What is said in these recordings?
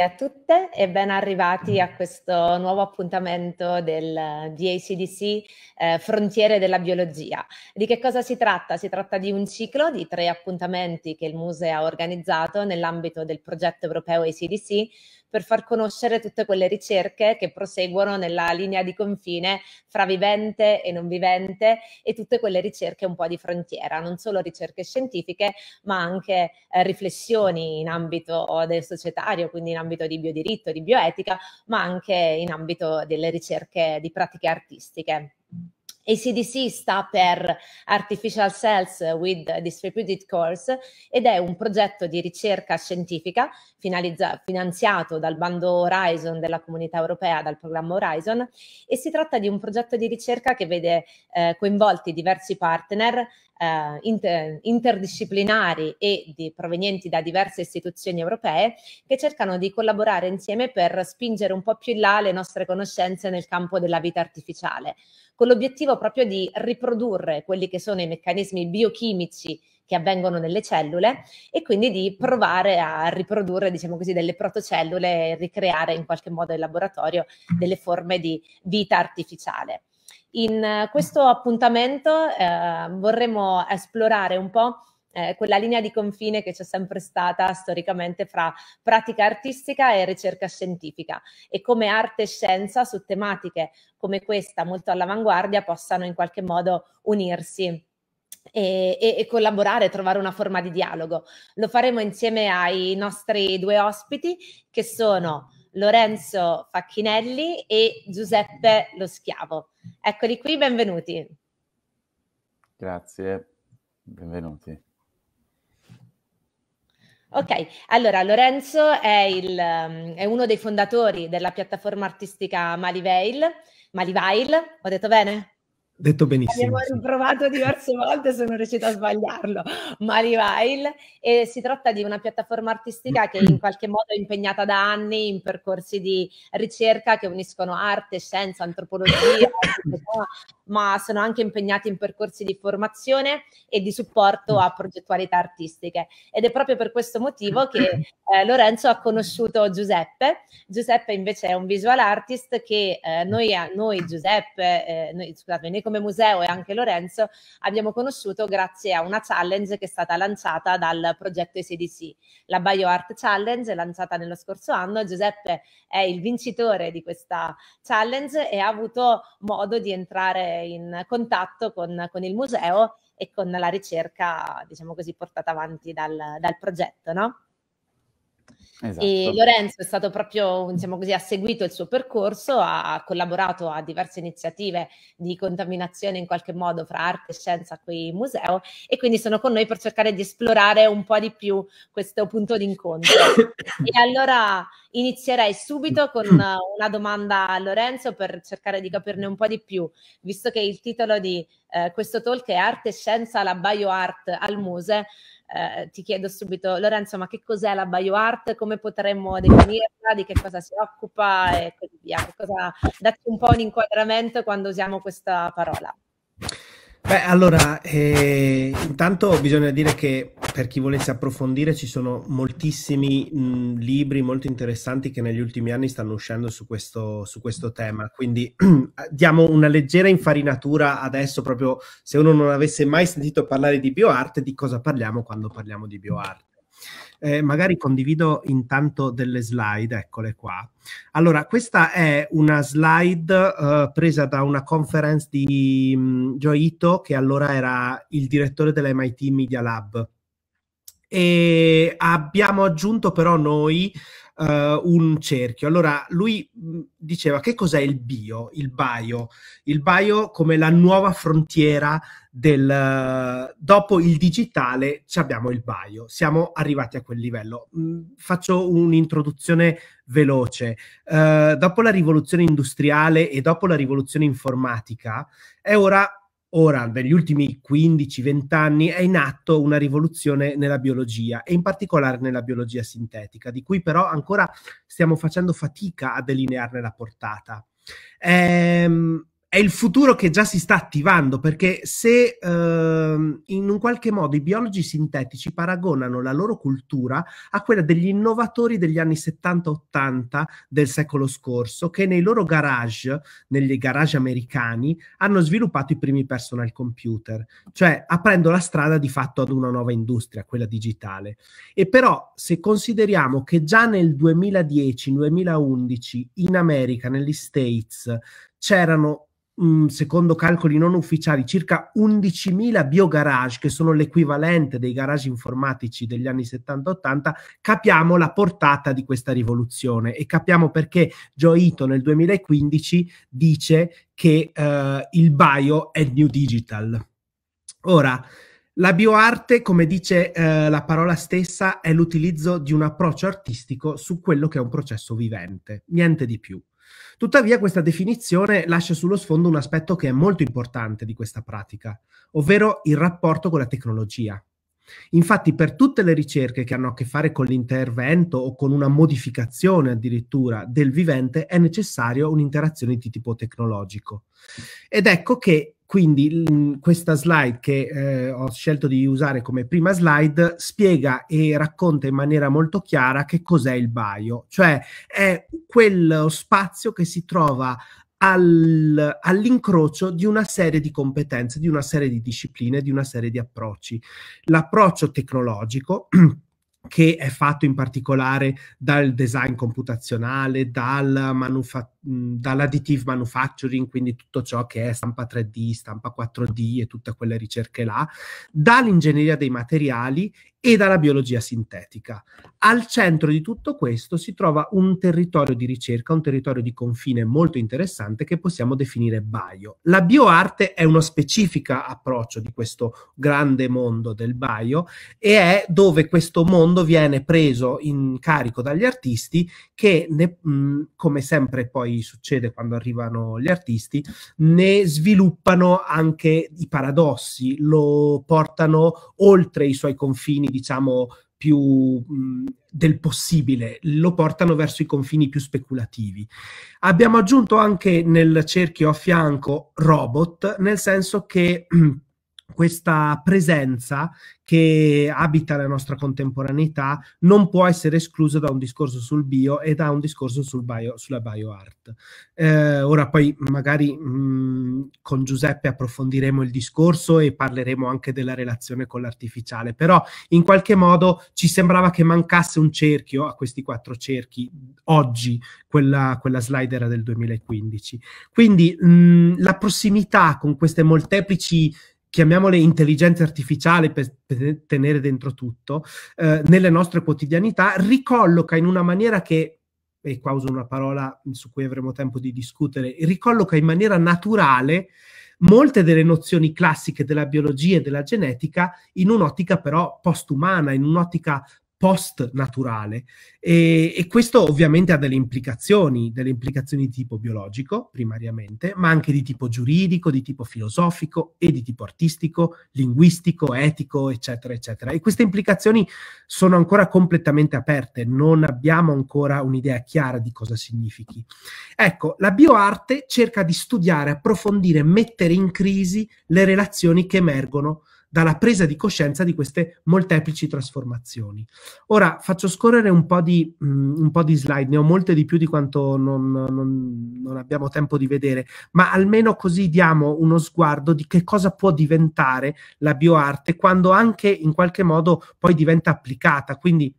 e a tutte e ben arrivati a questo nuovo appuntamento del BACDC eh, Frontiere della Biologia. Di che cosa si tratta? Si tratta di un ciclo di tre appuntamenti che il Museo ha organizzato nell'ambito del progetto europeo ACDC per far conoscere tutte quelle ricerche che proseguono nella linea di confine fra vivente e non vivente e tutte quelle ricerche un po' di frontiera, non solo ricerche scientifiche, ma anche eh, riflessioni in ambito del societario, quindi in ambito di biodiritto, di bioetica, ma anche in ambito delle ricerche di pratiche artistiche. ACDC sta per Artificial Cells with Distributed Cores ed è un progetto di ricerca scientifica finanziato dal bando Horizon della comunità europea, dal programma Horizon e si tratta di un progetto di ricerca che vede eh, coinvolti diversi partner eh, inter- interdisciplinari e di, provenienti da diverse istituzioni europee che cercano di collaborare insieme per spingere un po' più in là le nostre conoscenze nel campo della vita artificiale con l'obiettivo proprio di riprodurre quelli che sono i meccanismi biochimici che avvengono nelle cellule e quindi di provare a riprodurre, diciamo così, delle protocellule e ricreare in qualche modo in laboratorio delle forme di vita artificiale. In eh, questo appuntamento eh, vorremmo esplorare un po' eh, quella linea di confine che c'è sempre stata storicamente fra pratica artistica e ricerca scientifica e come arte e scienza su tematiche come questa molto all'avanguardia possano in qualche modo unirsi. E, e, collaborare, trovare una forma di dialogo. Lo faremo insieme ai nostri due ospiti che sono Lorenzo Facchinelli e Giuseppe Lo Schiavo. Eccoli qui, benvenuti. Grazie, benvenuti. Ok, allora Lorenzo è, il, ehm, è, uno dei fondatori della piattaforma artistica Malivail. Malivail, ho detto bene? Detto benissimo. Abbiamo riprovato diverse volte, sono riuscita a sbagliarlo. Malivail, e si tratta di una piattaforma artistica che in qualche modo è impegnata da anni in percorsi di ricerca che uniscono arte, scienza, antropologia, ma sono anche impegnati in percorsi di formazione e di supporto a progettualità artistiche. Ed è proprio per questo motivo che eh, Lorenzo ha conosciuto Giuseppe. Giuseppe invece è un visual artist che eh, noi, noi, Giuseppe, eh, noi, scusate, noi come museo e anche Lorenzo abbiamo conosciuto grazie a una challenge che è stata lanciata dal progetto ICDC, la BioArt Challenge lanciata nello scorso anno. Giuseppe è il vincitore di questa challenge e ha avuto modo di entrare in contatto con, con il museo e con la ricerca, diciamo così, portata avanti dal, dal progetto, no? Esatto. E Lorenzo è stato proprio, diciamo così, ha seguito il suo percorso, ha collaborato a diverse iniziative di contaminazione in qualche modo fra arte e scienza qui in museo e quindi sono con noi per cercare di esplorare un po' di più questo punto d'incontro. e allora inizierei subito con una domanda a Lorenzo per cercare di capirne un po' di più, visto che il titolo di eh, questo talk è Arte e Scienza, la BioArt al museo eh, ti chiedo subito, Lorenzo, ma che cos'è la BioArt? Come potremmo definirla? Di che cosa si occupa e così via? Che cosa, datti un po' un inquadramento quando usiamo questa parola. Beh, allora, eh, intanto bisogna dire che per chi volesse approfondire ci sono moltissimi mh, libri molto interessanti che negli ultimi anni stanno uscendo su questo, su questo tema, quindi diamo una leggera infarinatura adesso proprio se uno non avesse mai sentito parlare di bioarte, di cosa parliamo quando parliamo di bioarte. Eh, magari condivido intanto delle slide, eccole qua. Allora, questa è una slide uh, presa da una conference di um, mm, Joito, che allora era il direttore dell'MIT Media Lab. E abbiamo aggiunto però noi uh, un cerchio. Allora lui mm, diceva che cos'è il bio, il bio, il bio come la nuova frontiera del uh, dopo il digitale abbiamo il bio, siamo arrivati a quel livello. Mh, mm, faccio un'introduzione veloce. Uh, dopo la rivoluzione industriale e dopo la rivoluzione informatica è ora Ora, negli ultimi 15-20 anni è in atto una rivoluzione nella biologia e in particolare nella biologia sintetica, di cui però ancora stiamo facendo fatica a delinearne la portata. Ehm, è il futuro che già si sta attivando, perché se ehm, in un qualche modo i biologi sintetici paragonano la loro cultura a quella degli innovatori degli anni 70-80 del secolo scorso, che nei loro garage, negli garage americani, hanno sviluppato i primi personal computer, cioè aprendo la strada di fatto ad una nuova industria, quella digitale. E però se consideriamo che già nel 2010-2011 in America, negli States, c'erano Mm, secondo calcoli non ufficiali, circa 11.000 biogarage, che sono l'equivalente dei garage informatici degli anni 70-80, capiamo la portata di questa rivoluzione e capiamo perché Joito nel 2015 dice che eh, il bio è new digital. Ora, la bioarte, come dice eh, la parola stessa, è l'utilizzo di un approccio artistico su quello che è un processo vivente, niente di più. Tuttavia questa definizione lascia sullo sfondo un aspetto che è molto importante di questa pratica, ovvero il rapporto con la tecnologia. Infatti per tutte le ricerche che hanno a che fare con l'intervento o con una modificazione addirittura del vivente è necessario un'interazione di tipo tecnologico. Ed ecco che quindi mm, questa slide che eh, ho scelto di usare come prima slide spiega e racconta in maniera molto chiara che cos'è il bio, cioè è quel spazio che si trova al, all'incrocio di una serie di competenze, di una serie di discipline, di una serie di approcci. L'approccio tecnologico che è fatto in particolare dal design computazionale, dal manufattura dall'additive manufacturing, quindi tutto ciò che è stampa 3D, stampa 4D e tutte quelle ricerche là, dall'ingegneria dei materiali e dalla biologia sintetica. Al centro di tutto questo si trova un territorio di ricerca, un territorio di confine molto interessante che possiamo definire bio. La bioarte è uno specifico approccio di questo grande mondo del bio e è dove questo mondo viene preso in carico dagli artisti che, ne, mh, come sempre poi poi succede quando arrivano gli artisti, ne sviluppano anche i paradossi, lo portano oltre i suoi confini, diciamo, più mh, del possibile, lo portano verso i confini più speculativi. Abbiamo aggiunto anche nel cerchio a fianco robot, nel senso che questa presenza che abita la nostra contemporaneità non può essere esclusa da un discorso sul bio e da un discorso sul bio, sulla bioart. Eh, ora poi magari mh, con Giuseppe approfondiremo il discorso e parleremo anche della relazione con l'artificiale, però in qualche modo ci sembrava che mancasse un cerchio a questi quattro cerchi oggi, quella, quella slide era del 2015. Quindi mh, la prossimità con queste molteplici chiamiamole intelligenze artificiali per tenere dentro tutto, eh, nelle nostre quotidianità, ricolloca in una maniera che e qua uso una parola su cui avremo tempo di discutere, ricolloca in maniera naturale molte delle nozioni classiche della biologia e della genetica in un'ottica però postumana, in un'ottica post-naturale e, e, questo ovviamente ha delle implicazioni, delle implicazioni di tipo biologico primariamente, ma anche di tipo giuridico, di tipo filosofico e di tipo artistico, linguistico, etico, eccetera, eccetera. E queste implicazioni sono ancora completamente aperte, non abbiamo ancora un'idea chiara di cosa significhi. Ecco, la bioarte cerca di studiare, approfondire, mettere in crisi le relazioni che emergono dalla presa di coscienza di queste molteplici trasformazioni. Ora faccio scorrere un po' di, mh, mm, un po di slide, ne ho molte di più di quanto non, non, non abbiamo tempo di vedere, ma almeno così diamo uno sguardo di che cosa può diventare la bioarte quando anche in qualche modo poi diventa applicata. Quindi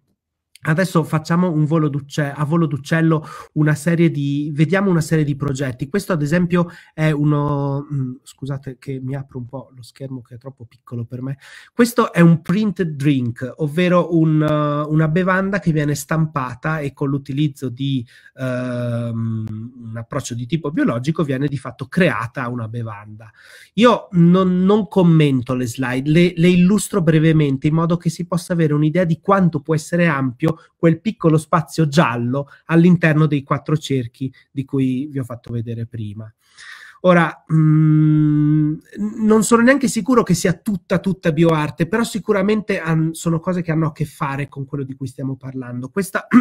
Adesso facciamo un volo a volo d'uccello una serie di, vediamo una serie di progetti. Questo ad esempio è uno, mm, scusate che mi apro un po' lo schermo che è troppo piccolo per me, questo è un print drink, ovvero un, uh, una bevanda che viene stampata e con l'utilizzo di uh, un approccio di tipo biologico viene di fatto creata una bevanda. Io non, non commento le slide, le, le illustro brevemente in modo che si possa avere un'idea di quanto può essere ampio quel piccolo spazio giallo all'interno dei quattro cerchi di cui vi ho fatto vedere prima. Ora, mh, mm, non sono neanche sicuro che sia tutta, tutta bioarte, però sicuramente sono cose che hanno a che fare con quello di cui stiamo parlando. Questa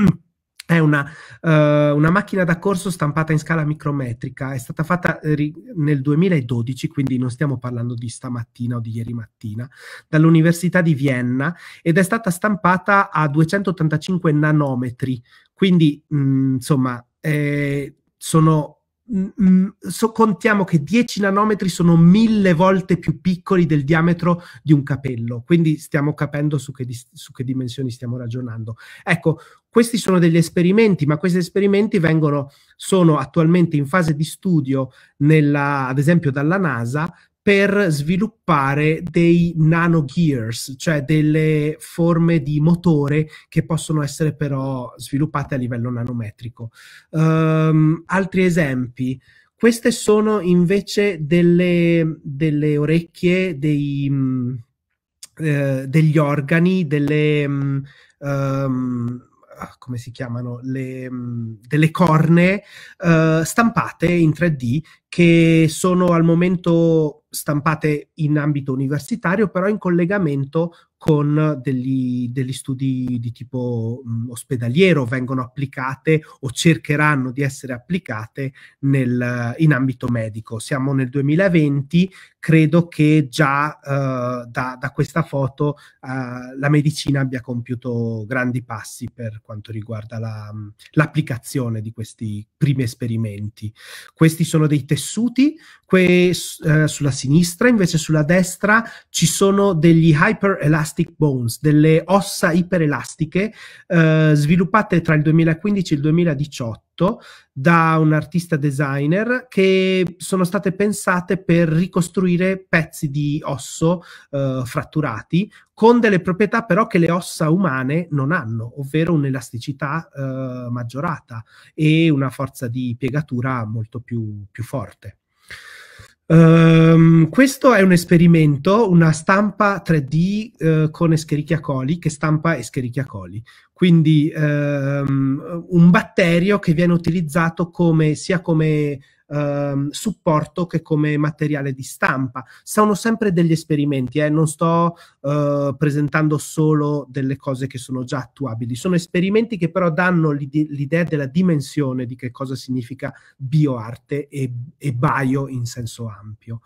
È una, uh, una, macchina da corso stampata in scala micrometrica, è stata fatta eh, ri- nel 2012, quindi non stiamo parlando di stamattina o di ieri mattina, dall'Università di Vienna ed è stata stampata a 285 nanometri, quindi mh, mm, insomma eh, sono mh, mm, mm, so, contiamo che 10 nanometri sono mille volte più piccoli del diametro di un capello, quindi stiamo capendo su che, su che dimensioni stiamo ragionando. Ecco, questi sono degli esperimenti, ma questi esperimenti vengono, sono attualmente in fase di studio, nella, ad esempio dalla NASA, per sviluppare dei nano gears, cioè delle forme di motore che possono essere però sviluppate a livello nanometrico. Um, altri esempi. Queste sono invece delle, delle orecchie, dei, mh, eh, degli organi, delle, mh, um, come si chiamano, le, delle corne uh, stampate in 3D che sono al momento stampate in ambito universitario, però in collegamento con degli, degli studi di tipo mh, mm, ospedaliero, vengono applicate o cercheranno di essere applicate nel, in ambito medico. Siamo nel 2020, credo che già eh, da, da, questa foto eh, la medicina abbia compiuto grandi passi per quanto riguarda la, mm, l'applicazione di questi primi esperimenti. Questi sono dei test tessuti, que, eh, sulla sinistra, invece sulla destra ci sono degli hyperelastic bones, delle ossa iperelastiche eh, sviluppate tra il 2015 e il 2018 prodotto da un artista designer che sono state pensate per ricostruire pezzi di osso eh, fratturati con delle proprietà però che le ossa umane non hanno, ovvero un'elasticità eh, maggiorata e una forza di piegatura molto più, più forte. Um, questo è un esperimento, una stampa 3D uh, eh, con Escherichia coli che stampa Escherichia coli. Quindi um, un batterio che viene utilizzato come, sia come ehm, supporto che come materiale di stampa. Sono sempre degli esperimenti, eh? non sto eh, presentando solo delle cose che sono già attuabili, sono esperimenti che però danno l'idea della dimensione di che cosa significa bioarte e, e bio in senso ampio.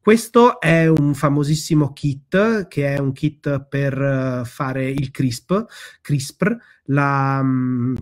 Questo è un famosissimo kit, che è un kit per eh, fare il CRISP, CRISPR, la, mm,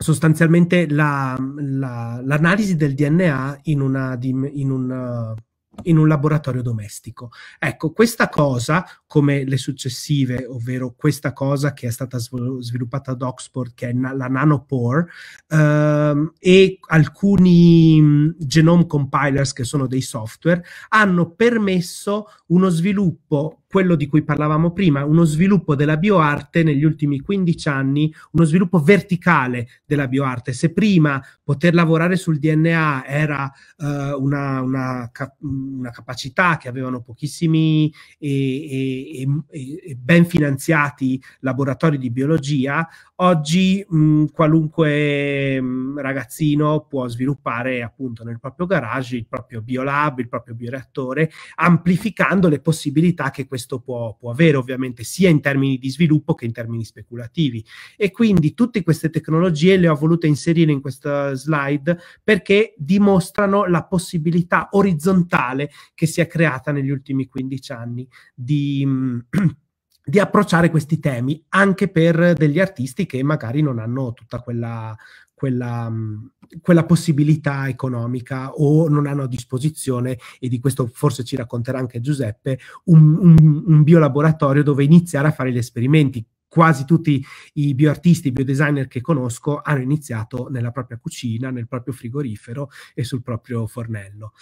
sostanzialmente la, la, l'analisi del DNA in, una, in, una, in un laboratorio domestico. Ecco, questa cosa come le successive, ovvero questa cosa che è stata sviluppata ad Oxford, che è na- la Nanopore, ehm, e alcuni mm, genome compilers, che sono dei software, hanno permesso uno sviluppo, quello di cui parlavamo prima, uno sviluppo della bioarte negli ultimi 15 anni, uno sviluppo verticale della bioarte. Se prima poter lavorare sul DNA era eh, una, una, cap- una, capacità che avevano pochissimi... E, e e, e, ben finanziati laboratori di biologia, oggi mh, qualunque mh, ragazzino può sviluppare appunto nel proprio garage il proprio biolab, il proprio bioreattore, amplificando le possibilità che questo può, può avere ovviamente sia in termini di sviluppo che in termini speculativi. E quindi tutte queste tecnologie le ho volute inserire in questa slide perché dimostrano la possibilità orizzontale che si è creata negli ultimi 15 anni di, di, approcciare questi temi anche per degli artisti che magari non hanno tutta quella, quella, mm, quella, possibilità economica o non hanno a disposizione, e di questo forse ci racconterà anche Giuseppe, un, un, un biolaboratorio dove iniziare a fare gli esperimenti quasi tutti i bioartisti, i biodesigner che conosco hanno iniziato nella propria cucina, nel proprio frigorifero e sul proprio fornello.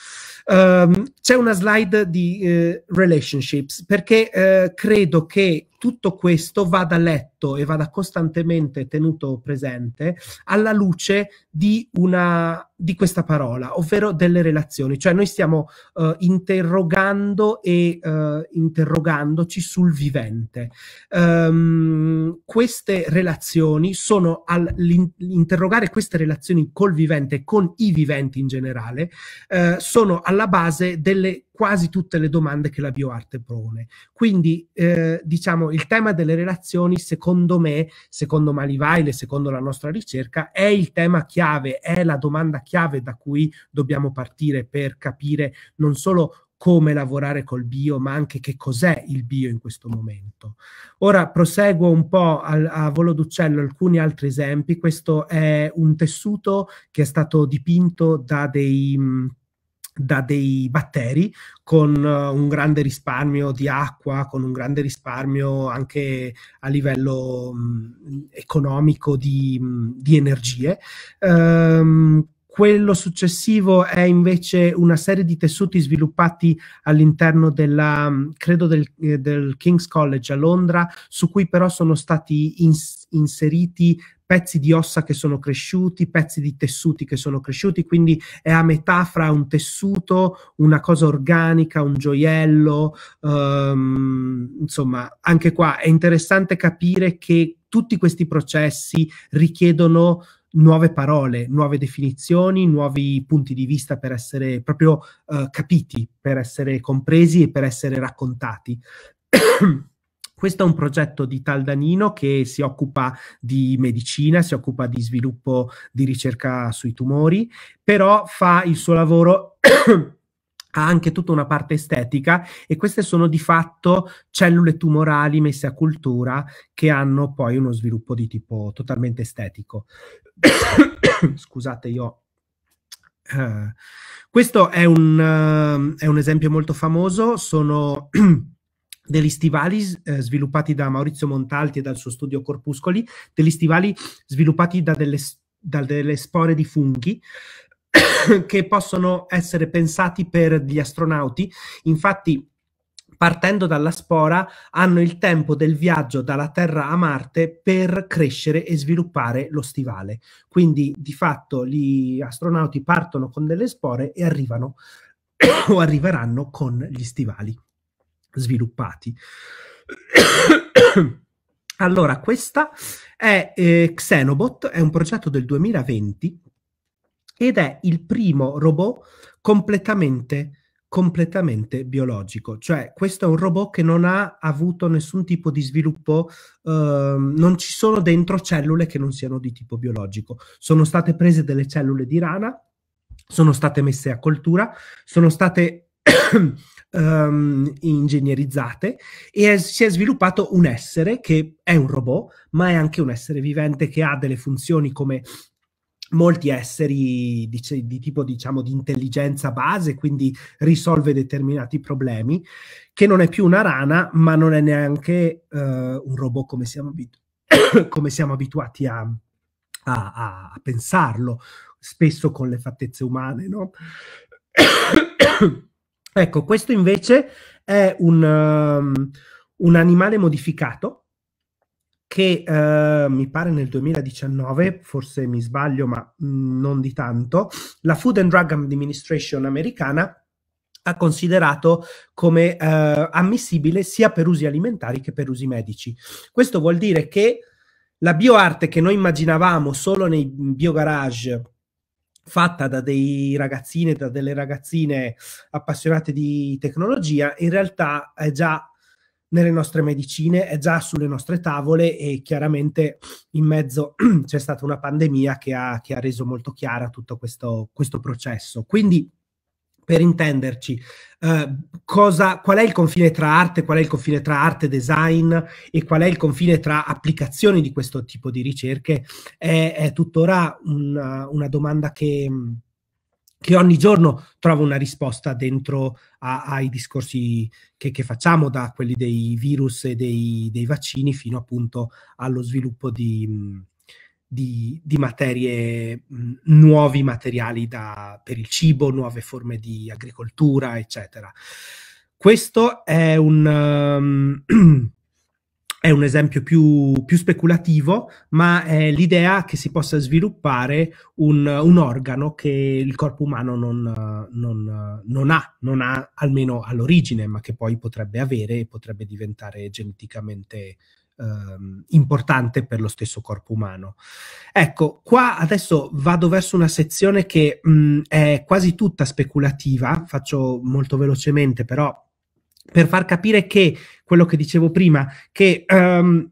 Um, c'è una slide di eh, relationships perché eh, credo che tutto questo vada letto e vada costantemente tenuto presente alla luce di una di questa parola, ovvero delle relazioni, cioè noi stiamo uh, interrogando e uh, interrogandoci sul vivente. Um, queste relazioni sono all'interrogare queste relazioni col vivente, con i viventi in generale, uh, sono alla base delle quasi tutte le domande che la bioarte pone. Quindi, eh, diciamo, il tema delle relazioni, secondo me, secondo Malivaile, secondo la nostra ricerca, è il tema chiave, è la domanda chiave da cui dobbiamo partire per capire non solo come lavorare col bio, ma anche che cos'è il bio in questo momento. Ora proseguo un po' al, a volo d'uccello alcuni altri esempi. Questo è un tessuto che è stato dipinto da dei da dei batteri con eh, un grande risparmio di acqua, con un grande risparmio anche a livello mh, mm, economico di, mh, mm, di energie. Um, quello successivo è invece una serie di tessuti sviluppati all'interno della, mm, credo del, eh, del King's College a Londra, su cui però sono stati ins- inseriti pezzi di ossa che sono cresciuti, pezzi di tessuti che sono cresciuti, quindi è a metà fra un tessuto, una cosa organica, un gioiello, um, insomma, anche qua è interessante capire che tutti questi processi richiedono nuove parole, nuove definizioni, nuovi punti di vista per essere proprio uh, capiti, per essere compresi e per essere raccontati. Questo è un progetto di Taldanino che si occupa di medicina, si occupa di sviluppo di ricerca sui tumori, però fa il suo lavoro ha anche tutta una parte estetica e queste sono di fatto cellule tumorali messe a cultura che hanno poi uno sviluppo di tipo totalmente estetico. Scusate, io uh, questo è un, uh, è un esempio molto famoso, sono degli stivali eh, sviluppati da Maurizio Montalti e dal suo studio Corpuscoli, degli stivali sviluppati da delle, da delle spore di funghi che possono essere pensati per gli astronauti. Infatti, partendo dalla spora, hanno il tempo del viaggio dalla Terra a Marte per crescere e sviluppare lo stivale. Quindi, di fatto, gli astronauti partono con delle spore e arrivano o arriveranno con gli stivali sviluppati. allora, questa è eh, Xenobot, è un progetto del 2020 ed è il primo robot completamente completamente biologico, cioè questo è un robot che non ha avuto nessun tipo di sviluppo, ehm, non ci sono dentro cellule che non siano di tipo biologico, sono state prese delle cellule di rana, sono state messe a coltura, sono state um, ingegnerizzate e è, si è sviluppato un essere che è un robot, ma è anche un essere vivente che ha delle funzioni come molti esseri di, di, tipo diciamo di intelligenza base, quindi risolve determinati problemi, che non è più una rana, ma non è neanche uh, un robot come siamo, abitu- come siamo abituati a, a, a, a pensarlo, spesso con le fattezze umane, no? Ecco, questo invece è un, um, un animale modificato che uh, mi pare nel 2019, forse mi sbaglio, ma mh, mm, non di tanto, la Food and Drug Administration americana ha considerato come uh, ammissibile sia per usi alimentari che per usi medici. Questo vuol dire che la bioarte che noi immaginavamo solo nei biogarage fatta da dei ragazzini e da delle ragazzine appassionate di tecnologia, in realtà è già nelle nostre medicine, è già sulle nostre tavole e chiaramente in mezzo c'è stata una pandemia che ha, che ha reso molto chiara tutto questo, questo processo. Quindi per intenderci, eh, cosa, qual è il confine tra arte, qual è il confine tra arte e design e qual è il confine tra applicazioni di questo tipo di ricerche, è, è tuttora una, una domanda che, che, ogni giorno trova una risposta dentro a, ai discorsi che, che, facciamo, da quelli dei virus e dei, dei vaccini fino appunto allo sviluppo di di, di materie, mh, mm, nuovi materiali da, per il cibo, nuove forme di agricoltura, eccetera. Questo è un, um, è un esempio più, più, speculativo, ma è l'idea che si possa sviluppare un, un organo che il corpo umano non, non, non, ha, non ha almeno all'origine, ma che poi potrebbe avere e potrebbe diventare geneticamente eh, importante per lo stesso corpo umano. Ecco, qua adesso vado verso una sezione che mh, è quasi tutta speculativa, faccio molto velocemente però per far capire che quello che dicevo prima, che um,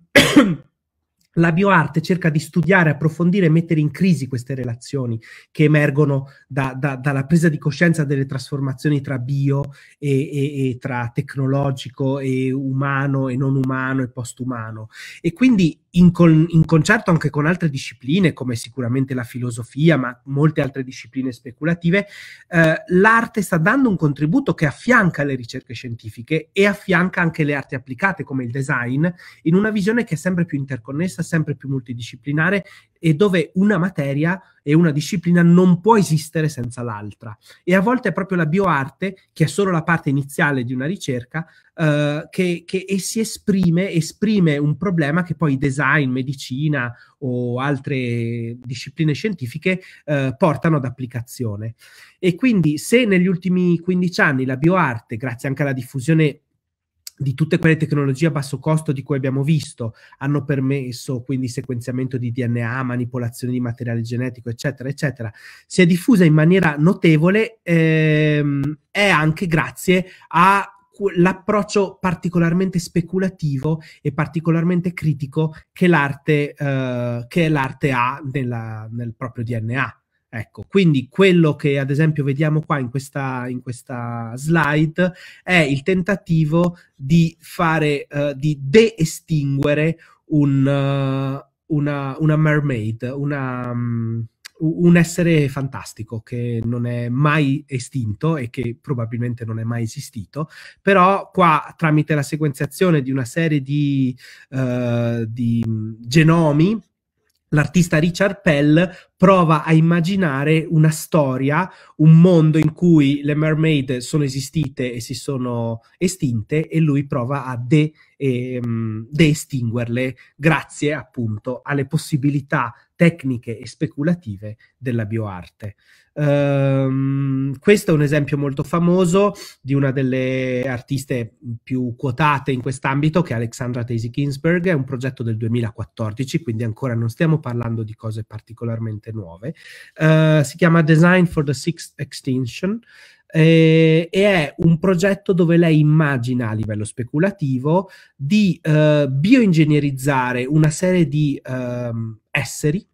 la bioarte cerca di studiare, approfondire e mettere in crisi queste relazioni che emergono da, da, dalla presa di coscienza delle trasformazioni tra bio e, e, e tra tecnologico e umano e non umano e postumano. E quindi in, con, in, concerto anche con altre discipline, come sicuramente la filosofia, ma molte altre discipline speculative, eh, l'arte sta dando un contributo che affianca le ricerche scientifiche e affianca anche le arti applicate, come il design, in una visione che è sempre più interconnessa, sempre più multidisciplinare e dove una materia e una disciplina non può esistere senza l'altra. E a volte è proprio la bioarte, che è solo la parte iniziale di una ricerca, eh, che, che si esprime, esprime un problema che poi design, medicina o altre discipline scientifiche eh, portano ad applicazione. E quindi se negli ultimi 15 anni la bioarte, grazie anche alla diffusione di tutte quelle tecnologie a basso costo di cui abbiamo visto hanno permesso quindi sequenziamento di DNA, manipolazione di materiale genetico, eccetera, eccetera, si è diffusa in maniera notevole ehm, anche grazie all'approccio particolarmente speculativo e particolarmente critico che l'arte, eh, che l'arte ha nella, nel proprio DNA. Ecco, quindi quello che ad esempio vediamo qua in questa, in questa slide è il tentativo di fare, uh, di de-estinguere un, uh, una, una, mermaid, una, um, un essere fantastico che non è mai estinto e che probabilmente non è mai esistito, però qua tramite la sequenziazione di una serie di, uh, di genomi l'artista Richard Pell prova a immaginare una storia, un mondo in cui le mermaid sono esistite e si sono estinte e lui prova a de, ehm, de-estinguerle grazie appunto alle possibilità tecniche e speculative della bioarte. Um, questo è un esempio molto famoso di una delle artiste più quotate in quest'ambito, che è Alexandra Daisy Ginsberg, è un progetto del 2014, quindi ancora non stiamo parlando di cose particolarmente veramente nuove. Uh, si chiama Design for the Sixth Extinction. Eh, e è un progetto dove lei immagina a livello speculativo di eh, bioingegnerizzare una serie di eh, esseri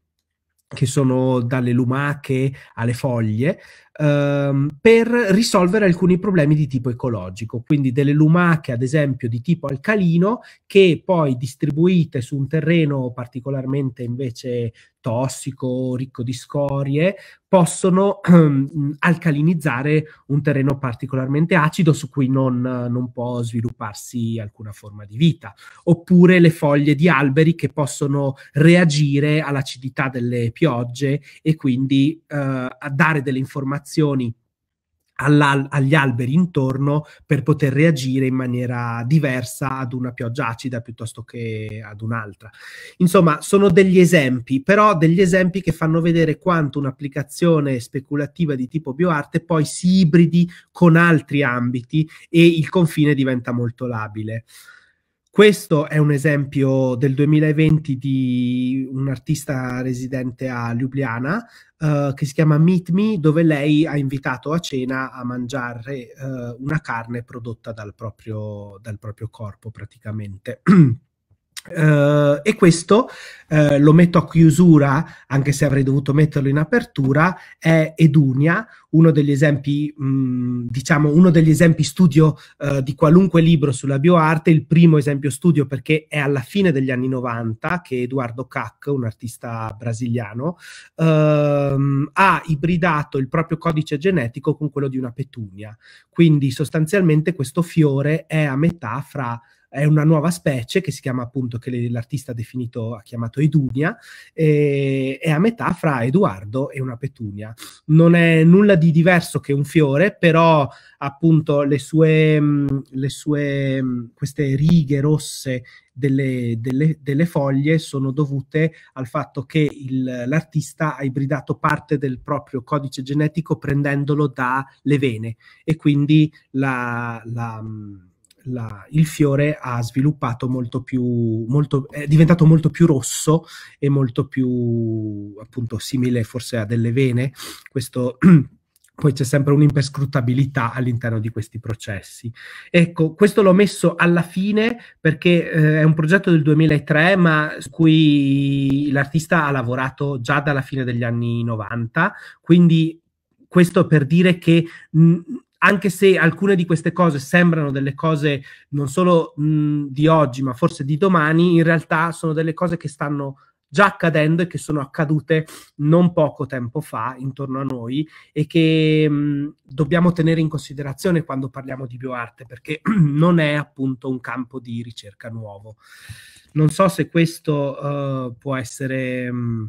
che sono dalle lumache alle foglie, ehm, per risolvere alcuni problemi di tipo ecologico, quindi delle lumache ad esempio di tipo alcalino che poi distribuite su un terreno particolarmente invece tossico, ricco di scorie, possono ehm, alcalinizzare un terreno particolarmente acido su cui non, non, può svilupparsi alcuna forma di vita, oppure le foglie di alberi che possono reagire all'acidità delle piogge e quindi eh, dare delle informazioni azioni agli alberi intorno per poter reagire in maniera diversa ad una pioggia acida piuttosto che ad un'altra. Insomma, sono degli esempi, però degli esempi che fanno vedere quanto un'applicazione speculativa di tipo bioarte poi si ibridi con altri ambiti e il confine diventa molto labile. Questo è un esempio del 2020 di un artista residente a Ljubljana uh, che si chiama Meet Me, dove lei ha invitato a cena a mangiare uh, una carne prodotta dal proprio, dal proprio corpo praticamente. Uh, e questo uh, lo metto a chiusura, anche se avrei dovuto metterlo in apertura, è Edunia, uno degli esempi, mh, mm, diciamo, uno degli esempi studio uh, di qualunque libro sulla bioarte, il primo esempio studio perché è alla fine degli anni 90 che Eduardo Cac, un artista brasiliano, ehm, ha ibridato il proprio codice genetico con quello di una petunia. Quindi sostanzialmente questo fiore è a metà fra è una nuova specie che si chiama appunto, che l'artista ha definito, ha chiamato Edunia, e è a metà fra Edoardo e una petunia. Non è nulla di diverso che un fiore, però appunto le sue, mm, le sue mm, queste righe rosse delle, delle, delle, foglie sono dovute al fatto che il, l'artista ha ibridato parte del proprio codice genetico prendendolo dalle vene e quindi la, la mm, la, il fiore ha sviluppato molto più, molto, è diventato molto più rosso e molto più appunto simile forse a delle vene. Questo poi c'è sempre un'imperscrutabilità all'interno di questi processi. Ecco, questo l'ho messo alla fine perché eh, è un progetto del 2003, ma su cui l'artista ha lavorato già dalla fine degli anni 90, quindi questo per dire che anche se alcune di queste cose sembrano delle cose non solo mh, di oggi, ma forse di domani, in realtà sono delle cose che stanno già accadendo e che sono accadute non poco tempo fa intorno a noi e che mh, dobbiamo tenere in considerazione quando parliamo di bioarte perché non è appunto un campo di ricerca nuovo. Non so se questo uh, può essere mh,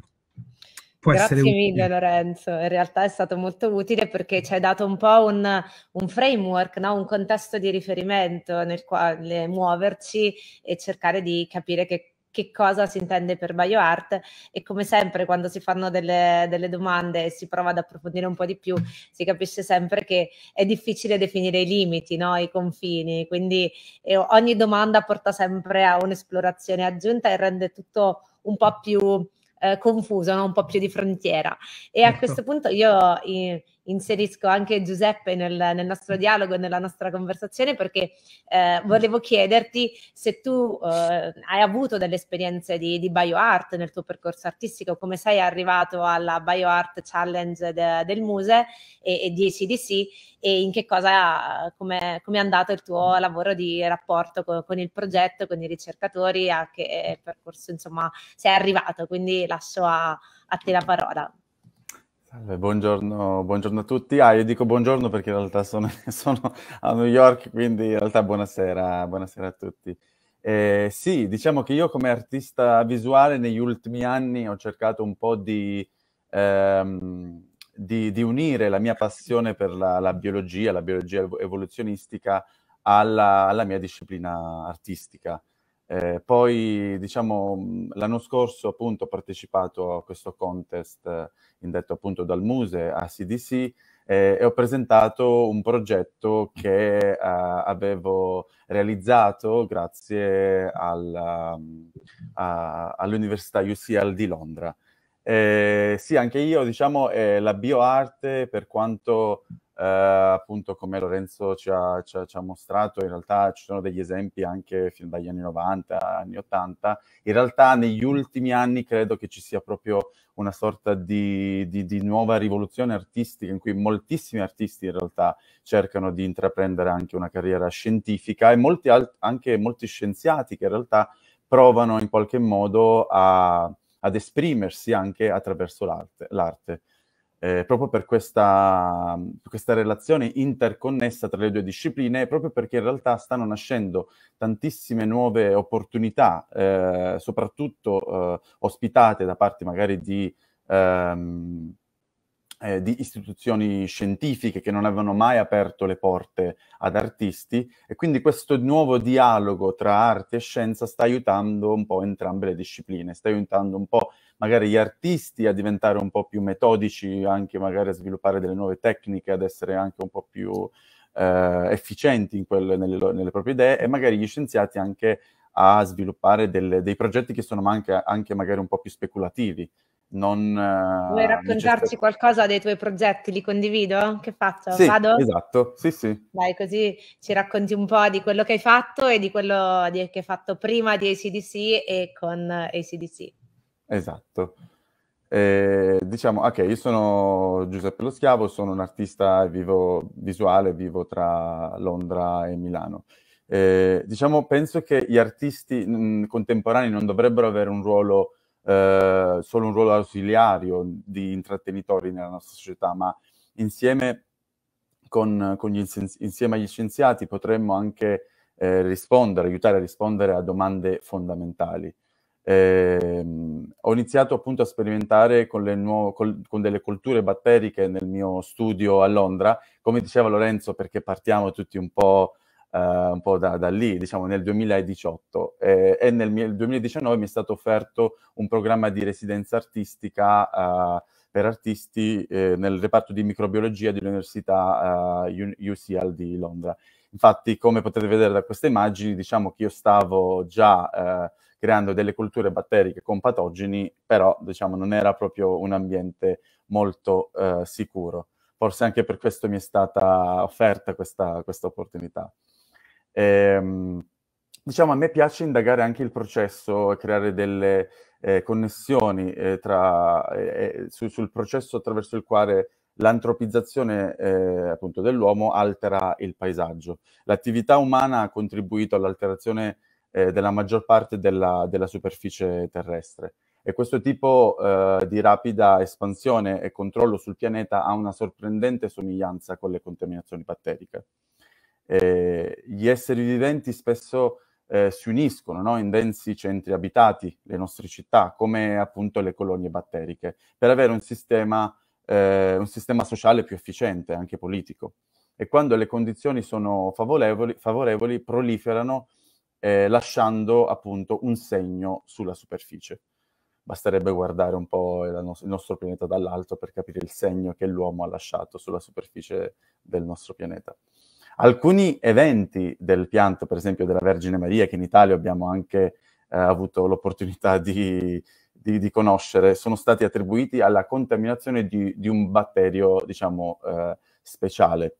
Può Grazie mille Lorenzo, in realtà è stato molto utile perché ci hai dato un po' un, un framework, no? un contesto di riferimento nel quale muoverci e cercare di capire che, che cosa si intende per bioart e come sempre quando si fanno delle, delle domande e si prova ad approfondire un po' di più si capisce sempre che è difficile definire i limiti, no? i confini, quindi eh, ogni domanda porta sempre a un'esplorazione aggiunta e rende tutto un po' più eh, confuso, no? un po' più di frontiera. E ecco. a questo punto io... I, inserisco anche Giuseppe nel, nel nostro dialogo, e nella nostra conversazione, perché eh, volevo chiederti se tu eh, hai avuto delle esperienze di, di, bioart nel tuo percorso artistico, come sei arrivato alla bioart challenge de, del Muse e, e di ACDC e in che cosa, come è andato il tuo lavoro di rapporto con, con il progetto, con i ricercatori, a che eh, percorso insomma sei arrivato, quindi lascio a, a te la parola. Salve, buongiorno, buongiorno, a tutti. Ah, io dico buongiorno perché in realtà sono, sono a New York, quindi in realtà buonasera, buonasera a tutti. Eh, sì, diciamo che io come artista visuale negli ultimi anni ho cercato un po' di, ehm, di, di unire la mia passione per la, la biologia, la biologia evoluzionistica, alla, alla mia disciplina artistica. Eh, poi, diciamo, l'anno scorso appunto ho partecipato a questo contest eh, indetto appunto dal Muse a CDC eh, e ho presentato un progetto che eh, avevo realizzato grazie al, all'Università UCL di Londra. Eh, sì, anche io, diciamo, eh, la bioarte, per quanto eh, appunto come Lorenzo ci ha, ci, ha, ci ha, mostrato, in realtà ci sono degli esempi anche fin dagli anni 90, anni 80, in realtà negli ultimi anni credo che ci sia proprio una sorta di, di, di nuova rivoluzione artistica in cui moltissimi artisti in realtà cercano di intraprendere anche una carriera scientifica e molti alt- anche molti scienziati che in realtà provano in qualche modo a, ad esprimersi anche attraverso l'arte. l'arte eh, proprio per questa, questa, relazione interconnessa tra le due discipline, proprio perché in realtà stanno nascendo tantissime nuove opportunità, eh, soprattutto eh, ospitate da parte magari di ehm, eh, di istituzioni scientifiche che non avevano mai aperto le porte ad artisti e quindi questo nuovo dialogo tra arte e scienza sta aiutando un po' entrambe le discipline, sta aiutando un po' magari gli artisti a diventare un po' più metodici, anche magari a sviluppare delle nuove tecniche, ad essere anche un po' più eh, efficienti in quelle, nelle, nelle, proprie idee e magari gli scienziati anche a sviluppare delle, dei progetti che sono anche, anche magari un po' più speculativi non... Eh, Vuoi raccontarci qualcosa dei tuoi progetti? Li condivido? Che faccio? Sì, Vado? Esatto, sì, sì. Dai, così ci racconti un po' di quello che hai fatto e di quello di, che hai fatto prima di ACDC e con ACDC. Esatto. Eh, diciamo, ok, io sono Giuseppe Lo Schiavo, sono un artista vivo, visuale, vivo tra Londra e Milano. Eh, diciamo, penso che gli artisti mh, mm, contemporanei non dovrebbero avere un ruolo eh, solo un ruolo ausiliario di intrattenitori nella nostra società, ma insieme, con, con gli, insieme agli scienziati potremmo anche eh, rispondere, aiutare a rispondere a domande fondamentali. Eh, ho iniziato appunto a sperimentare con, nuove, col, con, delle colture batteriche nel mio studio a Londra, come diceva Lorenzo, perché partiamo tutti un po' Eh, un po' da, da, lì, diciamo nel 2018 eh, e nel, 2019 mi è stato offerto un programma di residenza artistica eh, per artisti eh, nel reparto di microbiologia dell'Università eh, UCL di Londra. Infatti, come potete vedere da queste immagini, diciamo che io stavo già eh, creando delle culture batteriche con patogeni, però diciamo non era proprio un ambiente molto sicuro. Forse anche per questo mi è stata offerta questa, questa opportunità. Ehm, diciamo, a me piace indagare anche il processo e creare delle eh, connessioni eh, tra, eh, eh su, sul processo attraverso il quale l'antropizzazione eh, appunto dell'uomo altera il paesaggio. L'attività umana ha contribuito all'alterazione eh, della maggior parte della, della, superficie terrestre e questo tipo di rapida espansione e controllo sul pianeta ha una sorprendente somiglianza con le contaminazioni batteriche eh, gli esseri viventi spesso eh, si uniscono no? in densi centri abitati, le nostre città, come appunto le colonie batteriche, per avere un sistema, eh, un sistema sociale più efficiente, anche politico. E quando le condizioni sono favorevoli, favorevoli proliferano eh, lasciando appunto un segno sulla superficie basterebbe guardare un po' il nostro pianeta dall'alto per capire il segno che l'uomo ha lasciato sulla superficie del nostro pianeta. Alcuni eventi del pianto, per esempio della Vergine Maria, che in Italia abbiamo anche eh, avuto l'opportunità di, di, di, conoscere, sono stati attribuiti alla contaminazione di, di un batterio, diciamo, eh, speciale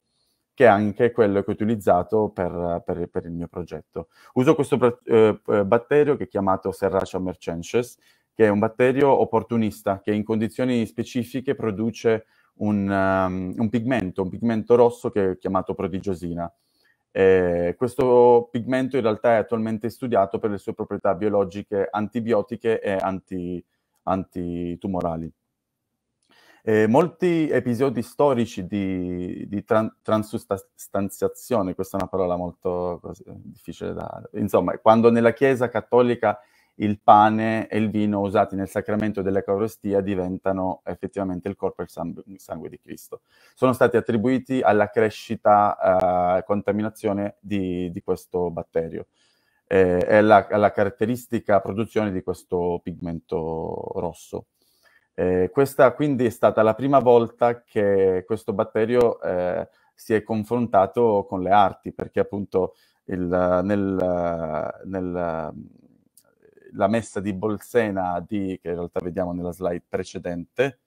che è anche quello che ho utilizzato per, per, per il mio progetto. Uso questo eh, eh, batterio che è chiamato Serracia Mercensis, che è un batterio opportunista che in condizioni specifiche produce un, um, un, pigmento, un pigmento rosso che è chiamato prodigiosina. Eh, questo pigmento in realtà è attualmente studiato per le sue proprietà biologiche antibiotiche e anti, antitumorali. Eh, molti episodi storici di, di tran- transustanziazione, questa è una parola molto così, eh, difficile da... Insomma, quando nella Chiesa cattolica il pane e il vino usati nel sacramento dell'Eucaristia diventano effettivamente il corpo e il sangue di Cristo. Sono stati attribuiti alla crescita e eh, contaminazione di, di, questo batterio eh, e alla, alla, caratteristica produzione di questo pigmento rosso. Eh, questa quindi è stata la prima volta che questo batterio eh, si è confrontato con le arti, perché appunto il, nel, nel la messa di Bolsena, di, che in realtà vediamo nella slide precedente,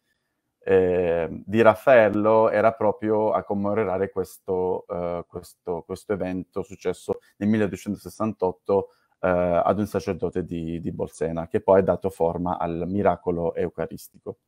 eh, di Raffaello era proprio a commemorare questo, eh, questo, questo evento successo nel 1268 eh, ad un sacerdote di, di, Bolsena, che poi ha dato forma al miracolo eucaristico.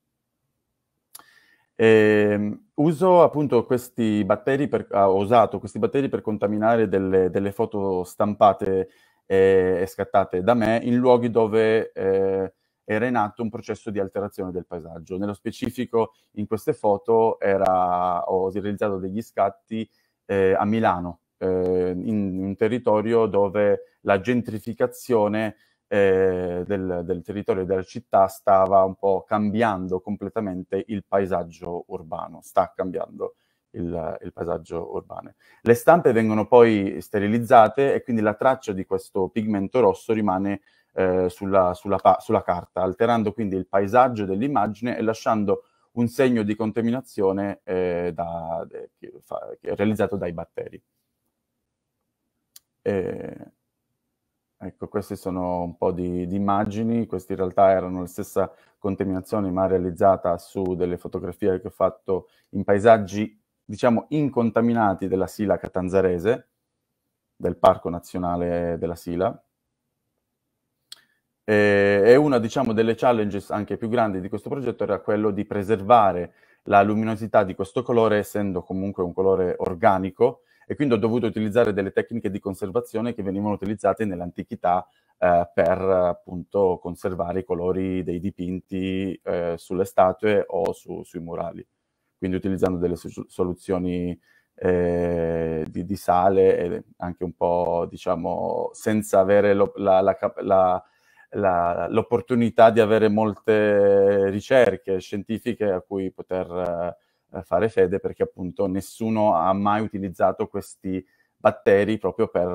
E, ehm, uso appunto questi batteri, per, ho usato questi batteri per contaminare delle, delle foto stampate e, scattate da me in luoghi dove eh, era in atto un processo di alterazione del paesaggio. Nello specifico in queste foto era, ho realizzato degli scatti eh, a Milano, eh, in un territorio dove la gentrificazione eh, del, del, territorio della città stava un po' cambiando completamente il paesaggio urbano, sta cambiando il, il paesaggio urbano. Le stampe vengono poi sterilizzate e quindi la traccia di questo pigmento rosso rimane eh, sulla, sulla, sulla carta, alterando quindi il paesaggio dell'immagine e lasciando un segno di contaminazione eh, da, eh, fa, realizzato dai batteri. Eh, ecco, queste sono un po' di, di, immagini, queste in realtà erano la stessa contaminazione ma realizzata su delle fotografie che ho fatto in paesaggi diciamo, incontaminati della Sila catanzarese, del Parco Nazionale della Sila. E, e una, diciamo, delle challenges anche più grandi di questo progetto era quello di preservare la luminosità di questo colore, essendo comunque un colore organico, e quindi ho dovuto utilizzare delle tecniche di conservazione che venivano utilizzate nell'antichità eh, per appunto conservare i colori dei dipinti eh, sulle statue o su, sui murali quindi utilizzando delle soluzioni eh, di, di, sale e anche un po' diciamo senza avere lo, la, la, la, l'opportunità di avere molte ricerche scientifiche a cui poter eh, fare fede perché appunto nessuno ha mai utilizzato questi batteri proprio per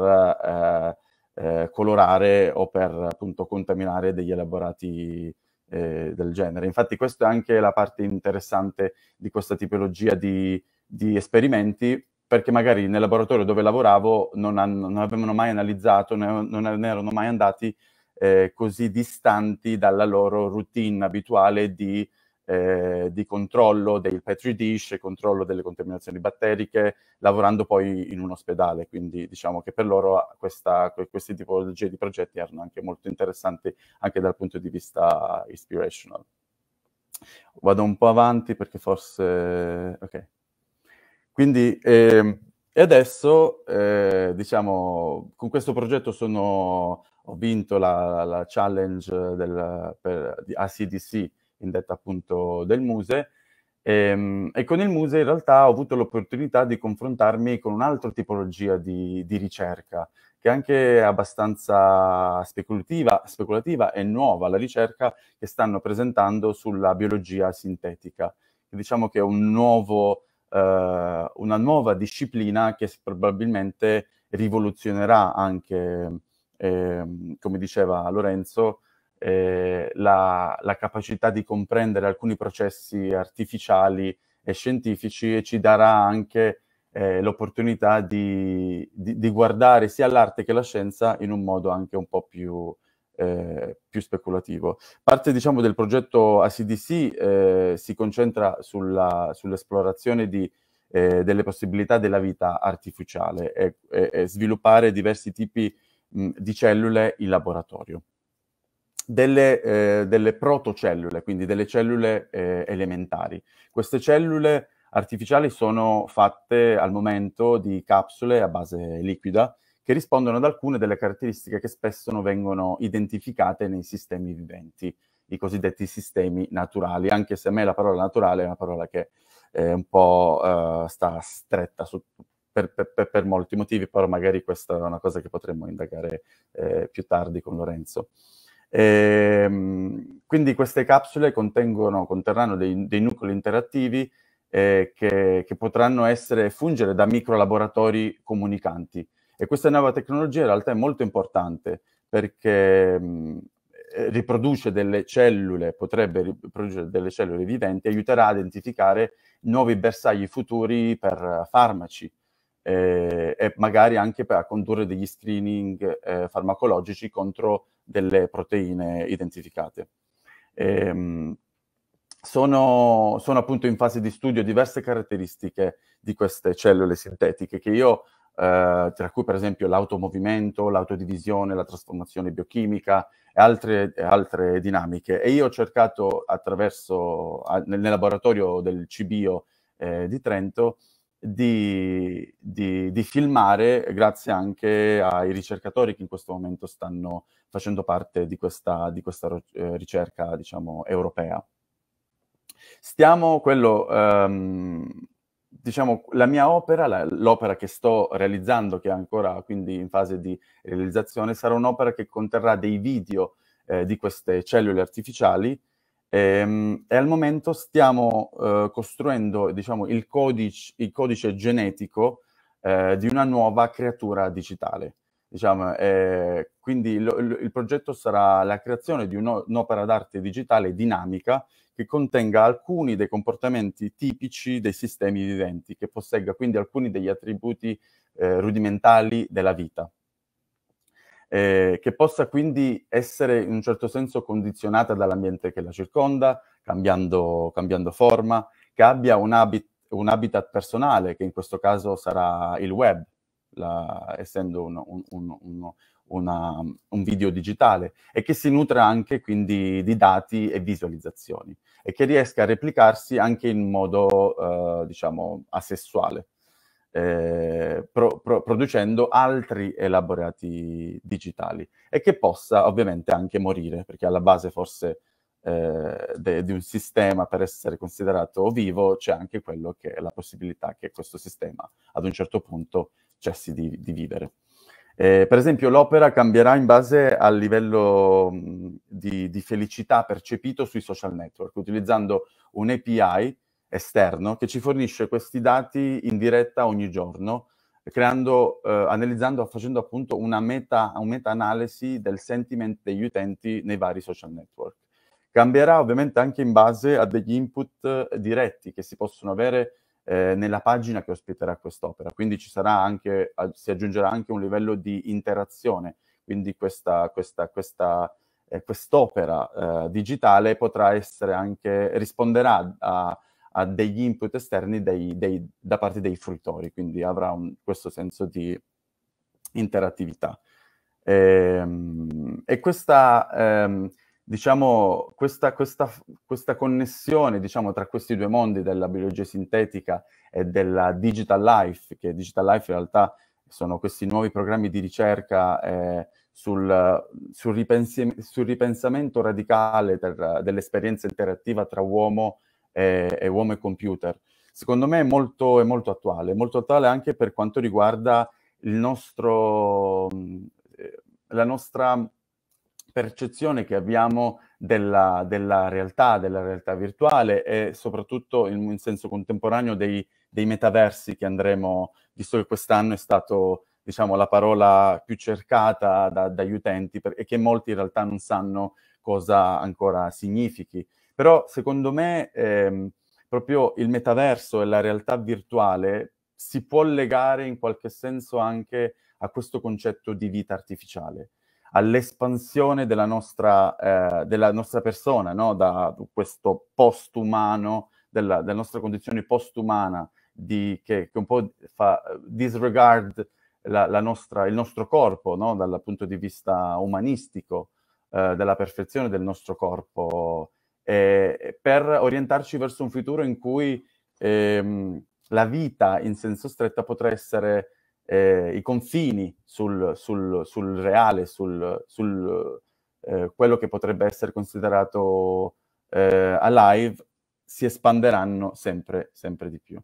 eh, eh colorare o per appunto contaminare degli elaborati eh, del genere. Infatti questa è anche la parte interessante di questa tipologia di, di esperimenti, perché magari nel laboratorio dove lavoravo non, hanno, non avevano mai analizzato, non erano mai andati eh, così distanti dalla loro routine abituale di eh, di controllo del petri dish, controllo delle contaminazioni batteriche, lavorando poi in un ospedale. Quindi diciamo che per loro questa, queste tipologie di progetti erano anche molto interessanti anche dal punto di vista inspirational. Vado un po' avanti perché forse... Ok. Quindi... Eh, e adesso, eh, diciamo, con questo progetto sono, ho vinto la, la challenge del, per, di ACDC indetta appunto del Muse, e, ehm, e, con il Muse in realtà ho avuto l'opportunità di confrontarmi con un'altra tipologia di, di ricerca, che è anche abbastanza speculativa, speculativa e nuova, la ricerca che stanno presentando sulla biologia sintetica. Diciamo che è un nuovo, eh, una nuova disciplina che probabilmente rivoluzionerà anche, eh, come diceva Lorenzo, eh, la, la, capacità di comprendere alcuni processi artificiali e scientifici e ci darà anche eh, l'opportunità di, di, di, guardare sia l'arte che la scienza in un modo anche un po' più, eh, più speculativo. Parte diciamo, del progetto ACDC eh, si concentra sulla, sull'esplorazione di, eh, delle possibilità della vita artificiale e, e, e sviluppare diversi tipi mh, di cellule in laboratorio delle, eh, delle protocellule, quindi delle cellule eh, elementari. Queste cellule artificiali sono fatte al momento di capsule a base liquida che rispondono ad alcune delle caratteristiche che spesso non vengono identificate nei sistemi viventi, i cosiddetti sistemi naturali, anche se a me la parola naturale è una parola che è eh, un po' eh, sta stretta su, per, per, per, molti motivi, però magari questa è una cosa che potremmo indagare eh, più tardi con Lorenzo. E, ehm, quindi queste capsule contengono, conterranno dei, dei nuclei interattivi eh, che, che, potranno essere, fungere da micro laboratori comunicanti. E questa nuova tecnologia in realtà è molto importante perché mh, mm, eh, riproduce delle cellule, potrebbe riprodurre delle cellule viventi, aiuterà a identificare nuovi bersagli futuri per eh, farmaci eh, e magari anche per, a condurre degli screening eh, farmacologici contro delle proteine identificate. Ehm, sono, sono, appunto in fase di studio diverse caratteristiche di queste cellule sintetiche che io, eh, tra cui per esempio l'automovimento, l'autodivisione, la trasformazione biochimica e altre, altre dinamiche. E io ho cercato attraverso, nel laboratorio del CBio eh, di Trento, di di filmare grazie anche ai ricercatori che in questo momento stanno facendo parte di questa, di questa eh, ricerca, diciamo, europea. Stiamo, quello, ehm, diciamo, la mia opera, l'opera che sto realizzando, che è ancora quindi in fase di realizzazione, sarà un'opera che conterrà dei video eh, di queste cellule artificiali e, ehm, e al momento stiamo eh, costruendo diciamo, il, codice, il, codice, genetico eh, di una nuova creatura digitale. Diciamo, eh, quindi lo, lo, il progetto sarà la creazione di un'opera d'arte digitale dinamica che contenga alcuni dei comportamenti tipici dei sistemi viventi, che possegga quindi alcuni degli attributi eh, rudimentali della vita. Eh, che possa quindi essere in un certo senso condizionata dall'ambiente che la circonda, cambiando, cambiando forma, che abbia un, abit, un habitat personale, che in questo caso sarà il web, la, essendo un, un, un, una, un, video digitale, e che si nutra anche quindi di dati e visualizzazioni, e che riesca a replicarsi anche in modo, eh, diciamo, asessuale. Eh, pro, pro, producendo altri elaborati digitali e che possa ovviamente anche morire, perché alla base forse eh, de, di un sistema per essere considerato vivo, c'è anche quello che è la possibilità che questo sistema ad un certo punto cessi di, di vivere. Eh, per esempio, l'opera cambierà in base al livello mm, di, di, felicità percepito sui social network, utilizzando un API esterno che ci fornisce questi dati in diretta ogni giorno, creando, eh, analizzando, facendo appunto una meta, un meta-analisi del sentiment degli utenti nei vari social network. Cambierà ovviamente anche in base a degli input eh, diretti che si possono avere eh, nella pagina che ospiterà quest'opera. Quindi ci sarà anche, si aggiungerà anche un livello di interazione. Quindi questa, questa, questa, eh, quest'opera eh, digitale potrà essere anche, risponderà a, a degli input esterni dei, dei, da parte dei fruitori, quindi avrà un, questo senso di interattività. E, ehm, e questa, ehm, diciamo, questa, questa, questa connessione diciamo, tra questi due mondi della biologia sintetica e della digital life, che digital life in realtà sono questi nuovi programmi di ricerca eh, sul, sul, ripensi- sul, ripensamento radicale ter, dell'esperienza interattiva tra uomo e, e, uomo e computer. Secondo me è molto, è molto attuale, molto attuale anche per quanto riguarda il nostro, eh, la nostra percezione che abbiamo della, della, realtà, della realtà virtuale e soprattutto in, in senso contemporaneo dei, dei, metaversi che andremo, visto che quest'anno è stata diciamo, la parola più cercata da, dagli utenti per, e che molti in realtà non sanno cosa ancora significhi. Però secondo me ehm, proprio il metaverso e la realtà virtuale si può legare in qualche senso anche a questo concetto di vita artificiale all'espansione della nostra, eh, della nostra persona, no? da questo postumano, della, della nostra condizione postumana, di, che, che un po' fa disregard la, la nostra, il nostro corpo no? dal punto di vista umanistico, eh, della perfezione del nostro corpo, eh, per orientarci verso un futuro in cui ehm, la vita in senso stretto potrà essere eh, i confini sul, sul, sul reale, sul, sul eh, quello che potrebbe essere considerato eh, alive, si espanderanno sempre, sempre di più.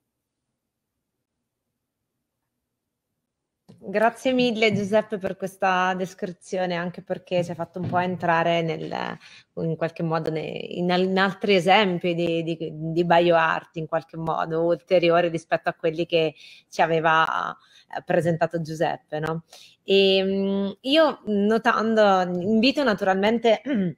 Grazie mille Giuseppe per questa descrizione, anche perché ci ha fatto un po' entrare nel, in qualche modo in, in, altri esempi di, di, di bioart, in qualche modo ulteriori rispetto a quelli che ci aveva eh, presentato Giuseppe, no? E mm, io notando, invito naturalmente mm,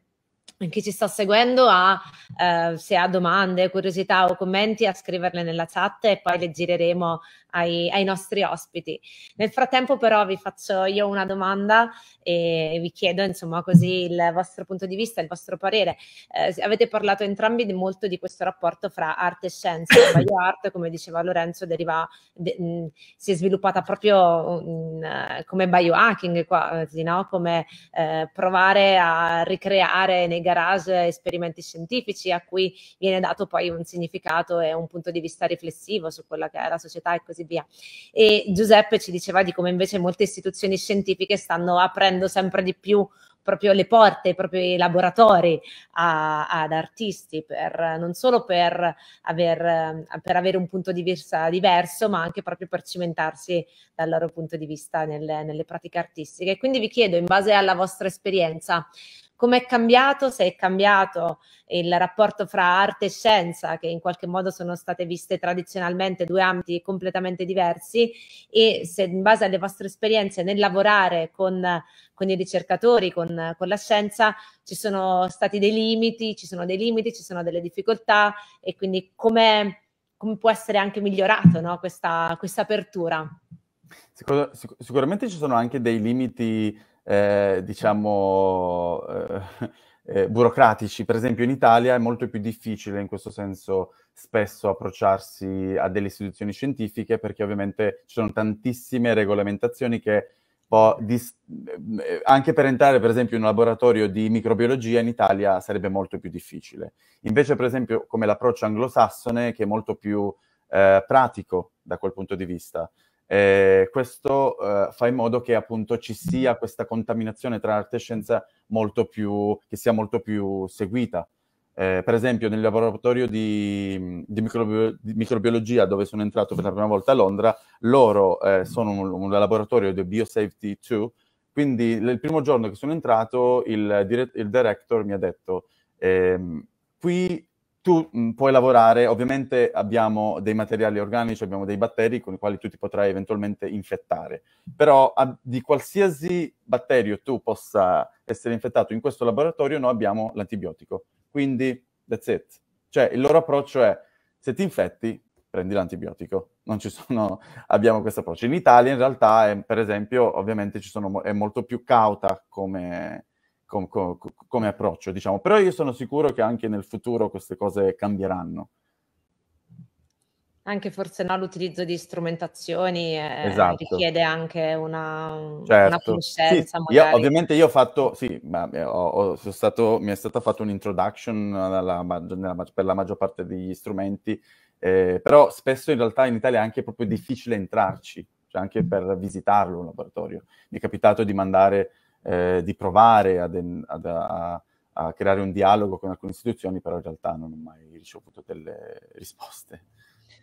chi ci sta seguendo a, eh, se ha domande, curiosità o commenti, a scriverle nella chat e poi le gireremo ai, ai nostri ospiti. Nel frattempo però vi faccio io una domanda e vi chiedo insomma così il vostro punto di vista, il vostro parere. Eh, avete parlato entrambi di molto di questo rapporto fra arte e scienza, La BioArt come diceva Lorenzo deriva, de, mh, si è sviluppata proprio mh, come biohacking quasi, no? come eh, provare a ricreare nei garage esperimenti scientifici a cui viene dato poi un significato e un punto di vista riflessivo su quella che è la società e così così via. E Giuseppe ci diceva di come invece molte istituzioni scientifiche stanno aprendo sempre di più proprio le porte, proprio i laboratori a, ad artisti, per, non solo per, aver, per, avere un punto di vista diverso, ma anche proprio per cimentarsi dal loro punto di vista nelle, nelle pratiche artistiche. Quindi vi chiedo, in base alla vostra esperienza, come è cambiato? Se è cambiato il rapporto fra arte e scienza, che in qualche modo sono state viste tradizionalmente due ambiti completamente diversi, e se in base alle vostre esperienze nel lavorare con, con i ricercatori, con, con la scienza, ci sono stati dei limiti, ci sono dei limiti, ci sono delle difficoltà, e quindi come come può essere anche migliorato no? questa, questa apertura. Sicur- sicuramente ci sono anche dei limiti eh, diciamo, eh, eh, burocratici. Per esempio in Italia è molto più difficile in questo senso spesso approcciarsi a delle istituzioni scientifiche perché ovviamente ci sono tantissime regolamentazioni che Dis- eh, anche per entrare per esempio in un laboratorio di microbiologia in Italia sarebbe molto più difficile. Invece per esempio come l'approccio anglosassone che è molto più eh, pratico da quel punto di vista, eh, questo eh, fa in modo che appunto ci sia questa contaminazione tra arte e scienza molto più, che sia molto più seguita. Eh, per esempio nel laboratorio di, di, microbi- di, microbiologia dove sono entrato per la prima volta a Londra, loro eh, sono un, un, laboratorio di Biosafety 2, quindi il primo giorno che sono entrato il, dire- il director mi ha detto ehm, qui tu mh, mm, puoi lavorare, ovviamente abbiamo dei materiali organici, abbiamo dei batteri con i quali tu ti potrai eventualmente infettare, però a, di qualsiasi batterio tu possa essere infettato in questo laboratorio noi abbiamo l'antibiotico, quindi that's it. Cioè il loro approccio è se ti infetti prendi l'antibiotico, non ci sono, abbiamo questo approccio. In Italia in realtà è, per esempio ovviamente sono, è molto più cauta come, com, com, come approccio, diciamo. Però io sono sicuro che anche nel futuro queste cose cambieranno. Anche forse no, l'utilizzo di strumentazioni eh, esatto. richiede anche una, certo. una conoscenza. Sì, io, ovviamente io ho fatto, sì, ma, eh, ho, ho, stato, mi è stata fatta un'introduction alla, nella, per la maggior parte degli strumenti, eh, però spesso in realtà in Italia è anche proprio difficile entrarci, cioè anche per visitarlo un laboratorio. Mi è capitato di mandare eh, di provare ad, ad, a, a, creare un dialogo con alcune istituzioni, però in realtà non ho mai ricevuto delle risposte.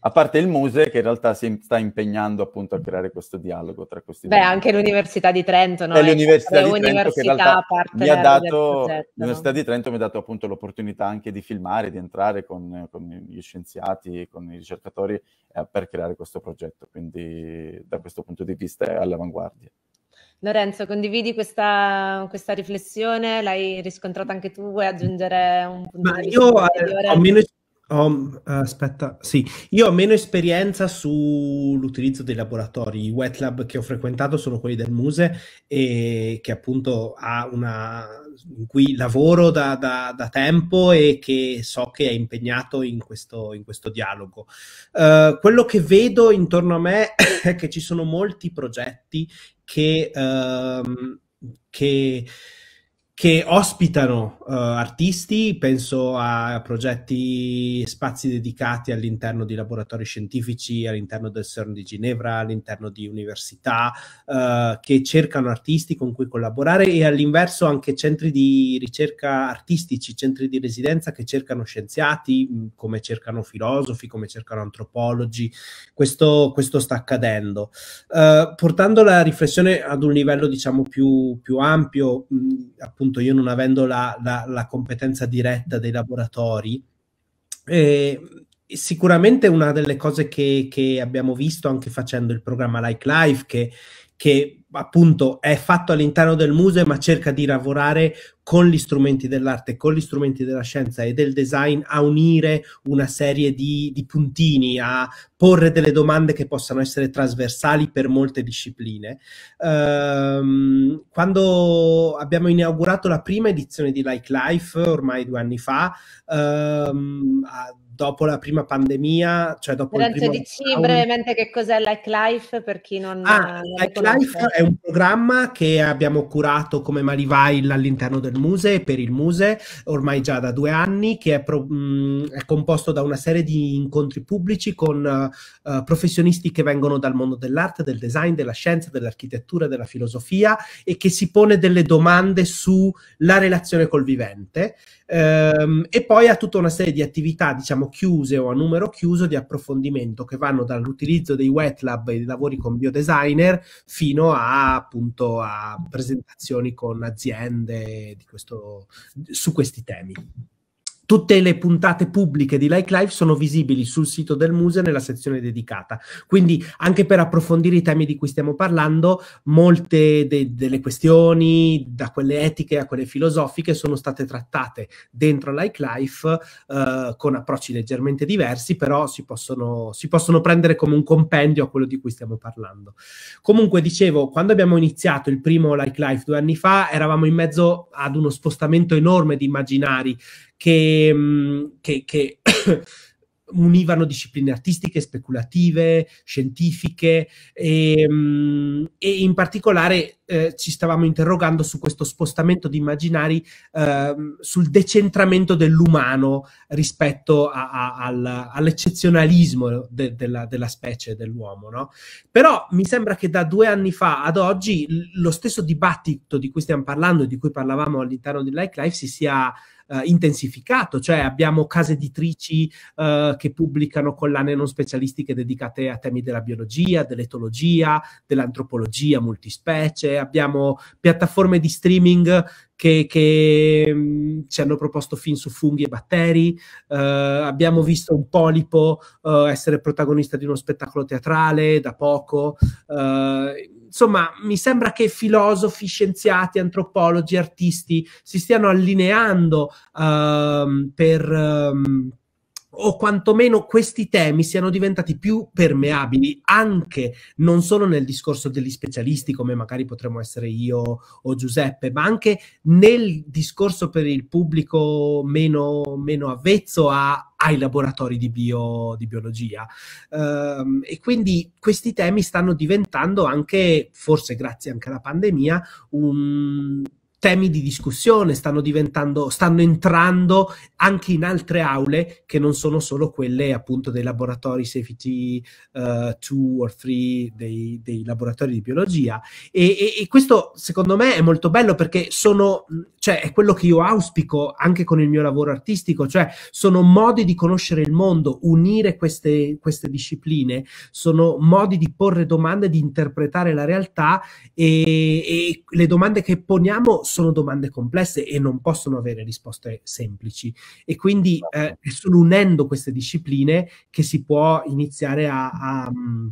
A parte il Muse che in realtà si sta impegnando appunto a creare questo dialogo tra questi Beh, due. anche l'Università di Trento, no? È l'Università di Trento che in realtà mi ha dato, l'Università di Trento mi ha dato appunto l'opportunità anche di filmare, di entrare con, con gli scienziati, con i ricercatori eh, per creare questo progetto, quindi da questo punto di vista è all'avanguardia. Lorenzo, condividi questa, questa, riflessione? L'hai riscontrata anche tu? Vuoi aggiungere un punto Ma io eh, ho meno, ho, eh, aspetta, sì. io ho meno esperienza sull'utilizzo dei laboratori. I wet lab che ho frequentato sono quelli del Muse e che appunto ha una in cui lavoro da, da, da, tempo e che so che è impegnato in questo, in questo dialogo. Uh, quello che vedo intorno a me è che ci sono molti progetti che, uh, che che ospitano uh, artisti, penso a progetti, spazi dedicati all'interno di laboratori scientifici, all'interno del CERN di Ginevra, all'interno di università, uh, che cercano artisti con cui collaborare e all'inverso anche centri di ricerca artistici, centri di residenza che cercano scienziati, come cercano filosofi, come cercano antropologi. Questo, questo sta accadendo. Uh, portando la riflessione ad un livello diciamo più, più ampio, mh, appunto, appunto io non avendo la, la, la competenza diretta dei laboratori, eh, sicuramente una delle cose che, che, abbiamo visto anche facendo il programma Like Life, che, che appunto è fatto all'interno del museo ma cerca di lavorare con gli strumenti dell'arte, con gli strumenti della scienza e del design a unire una serie di, di puntini, a porre delle domande che possano essere trasversali per molte discipline. Ehm, quando abbiamo inaugurato la prima edizione di Like Life, ormai due anni fa, ehm, a, dopo la prima pandemia, cioè dopo Lorenzo, il primo... dici un... brevemente che cos'è Like Life per chi non... Ah, non like Life è un programma che abbiamo curato come Malivile all'interno del Muse, per il Muse, ormai già da due anni, che è, pro... è composto da una serie di incontri pubblici con uh, professionisti che vengono dal mondo dell'arte, del design, della scienza, dell'architettura, della filosofia e che si pone delle domande sulla relazione col vivente Ehm, e poi ha tutta una serie di attività, diciamo, chiuse o a numero chiuso di approfondimento che vanno dall'utilizzo dei wet lab e dei lavori con biodesigner fino a appunto a presentazioni con aziende questo, su questi temi. Tutte le puntate pubbliche di Like Live sono visibili sul sito del museo nella sezione dedicata. Quindi anche per approfondire i temi di cui stiamo parlando, molte de- delle questioni, da quelle etiche a quelle filosofiche, sono state trattate dentro Like Life eh, con approcci leggermente diversi, però si possono, si possono prendere come un compendio a quello di cui stiamo parlando. Comunque, dicevo, quando abbiamo iniziato il primo Like Life due anni fa, eravamo in mezzo ad uno spostamento enorme di immaginari Mm, che, che, che univano discipline artistiche, speculative, scientifiche e, mm, e in particolare eh, ci stavamo interrogando su questo spostamento di immaginari eh, sul decentramento dell'umano rispetto all'eccezionalismo de, della, della, specie dell'uomo. No? Però mi sembra che da due anni fa ad oggi lo stesso dibattito di cui stiamo parlando e di cui parlavamo all'interno di Like Life si sia eh, intensificato, cioè abbiamo case editrici eh, che pubblicano collane non specialistiche dedicate a temi della biologia, dell'etologia, dell'antropologia multispecie, abbiamo piattaforme di streaming che, che mh, mm, ci hanno proposto film su funghi e batteri, eh, abbiamo visto un polipo eh, essere protagonista di uno spettacolo teatrale da poco eh, insomma, mi sembra che filosofi, scienziati, antropologi, artisti si stiano allineando uh, per... Um, o quantomeno questi temi siano diventati più permeabili anche non solo nel discorso degli specialisti come magari potremmo essere io o Giuseppe, ma anche nel discorso per il pubblico meno, meno avvezzo a, ai laboratori di, bio, di biologia. Um, e quindi questi temi stanno diventando anche, forse grazie anche alla pandemia, un, temi di discussione, stanno diventando, stanno entrando anche in altre aule che non sono solo quelle appunto dei laboratori safety 2 uh, o 3 dei, dei, laboratori di biologia. E, e, e, questo secondo me è molto bello perché sono cioè, è quello che io auspico anche con il mio lavoro artistico, cioè sono modi di conoscere il mondo, unire queste, queste discipline, sono modi di porre domande, di interpretare la realtà e, e le domande che poniamo sono domande complesse e non possono avere risposte semplici. E quindi eh, è solo unendo queste discipline che si può iniziare a, a mm,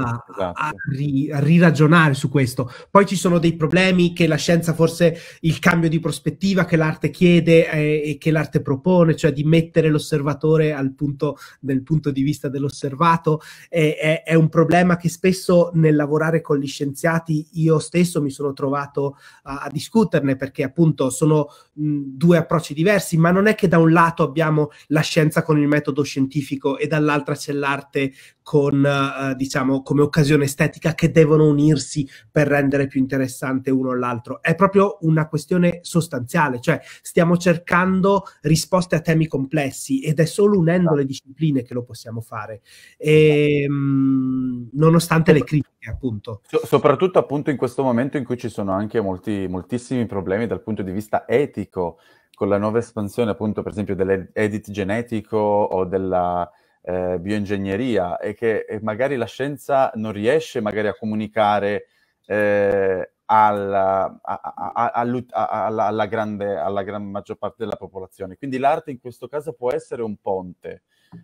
a, esatto. a, ri, a, riragionare su questo. Poi ci sono dei problemi che la scienza forse il cambio di prospettiva che l'arte chiede e, eh, e che l'arte propone, cioè di mettere l'osservatore al punto, nel punto di vista dell'osservato, è, è, è un problema che spesso nel lavorare con gli scienziati io stesso mi sono trovato a, a discuterne perché appunto sono mh, due approcci diversi, ma non è che da un lato abbiamo la scienza con il metodo scientifico e dall'altra c'è l'arte con, eh, diciamo, come occasione estetica che devono unirsi per rendere più interessante uno o l'altro. È proprio una questione sostanziale, cioè stiamo cercando risposte a temi complessi ed è solo unendo le discipline che lo possiamo fare, e, ehm, mh, nonostante le critiche appunto. So- soprattutto appunto in questo momento in cui ci sono anche molti, moltissimi problemi dal punto di vista etico con la nuova espansione appunto per esempio dell'edit genetico o della eh, bioingegneria e che e magari la scienza non riesce magari a comunicare eh, alla, a, a, a, alla, alla, grande, alla gran maggior parte della popolazione. Quindi l'arte in questo caso può essere un ponte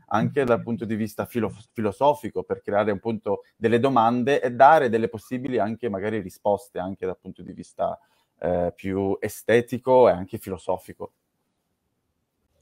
anche dal punto di vista filo- filosofico per creare appunto delle domande e dare delle possibili anche magari risposte anche dal punto di vista eh, più estetico e anche filosofico.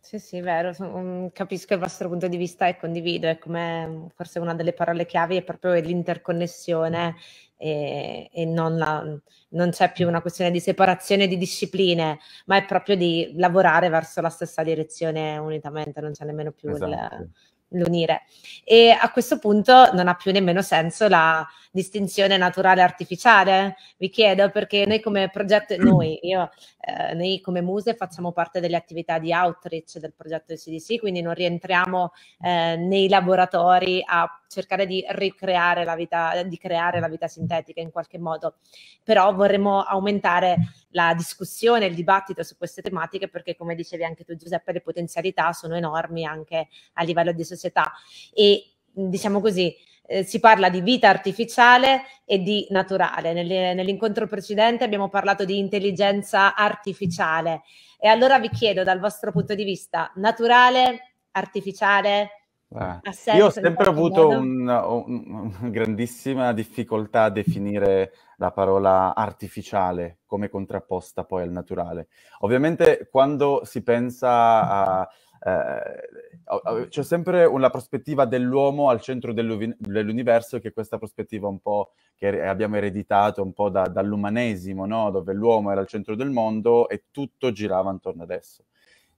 Sì, sì, vero, mm, capisco il vostro punto di vista e condivido, è come mm, forse una delle parole chiave è proprio l'interconnessione e, e non, la, mm, non, c'è più una questione di separazione di discipline, ma è proprio di lavorare verso la stessa direzione unitamente, non c'è nemmeno più esatto. il l'unire. E a questo punto non ha più nemmeno senso la distinzione naturale artificiale, vi chiedo, perché noi come progetto, noi, io, eh, noi come Muse facciamo parte delle attività di outreach del progetto del CDC, quindi non rientriamo eh, nei laboratori a cercare di ricreare la vita, di creare la vita mm. sintetica in qualche modo. Però vorremmo aumentare la discussione, il dibattito su queste tematiche perché come dicevi anche tu Giuseppe le potenzialità sono enormi anche a livello di società e diciamo così eh, si parla di vita artificiale e di naturale. Nelle, nell'incontro precedente abbiamo parlato di intelligenza artificiale e allora vi chiedo dal vostro punto di vista naturale, artificiale, eh. Io ho sempre avuto una un, un grandissima difficoltà a definire la parola artificiale come contrapposta poi al naturale. Ovviamente quando si pensa a... Eh, c'è sempre una prospettiva dell'uomo al centro dell'universo che è questa prospettiva un po' che er-, abbiamo ereditato un po' da, dall'umanesimo, no? dove l'uomo era al centro del mondo e tutto girava intorno ad esso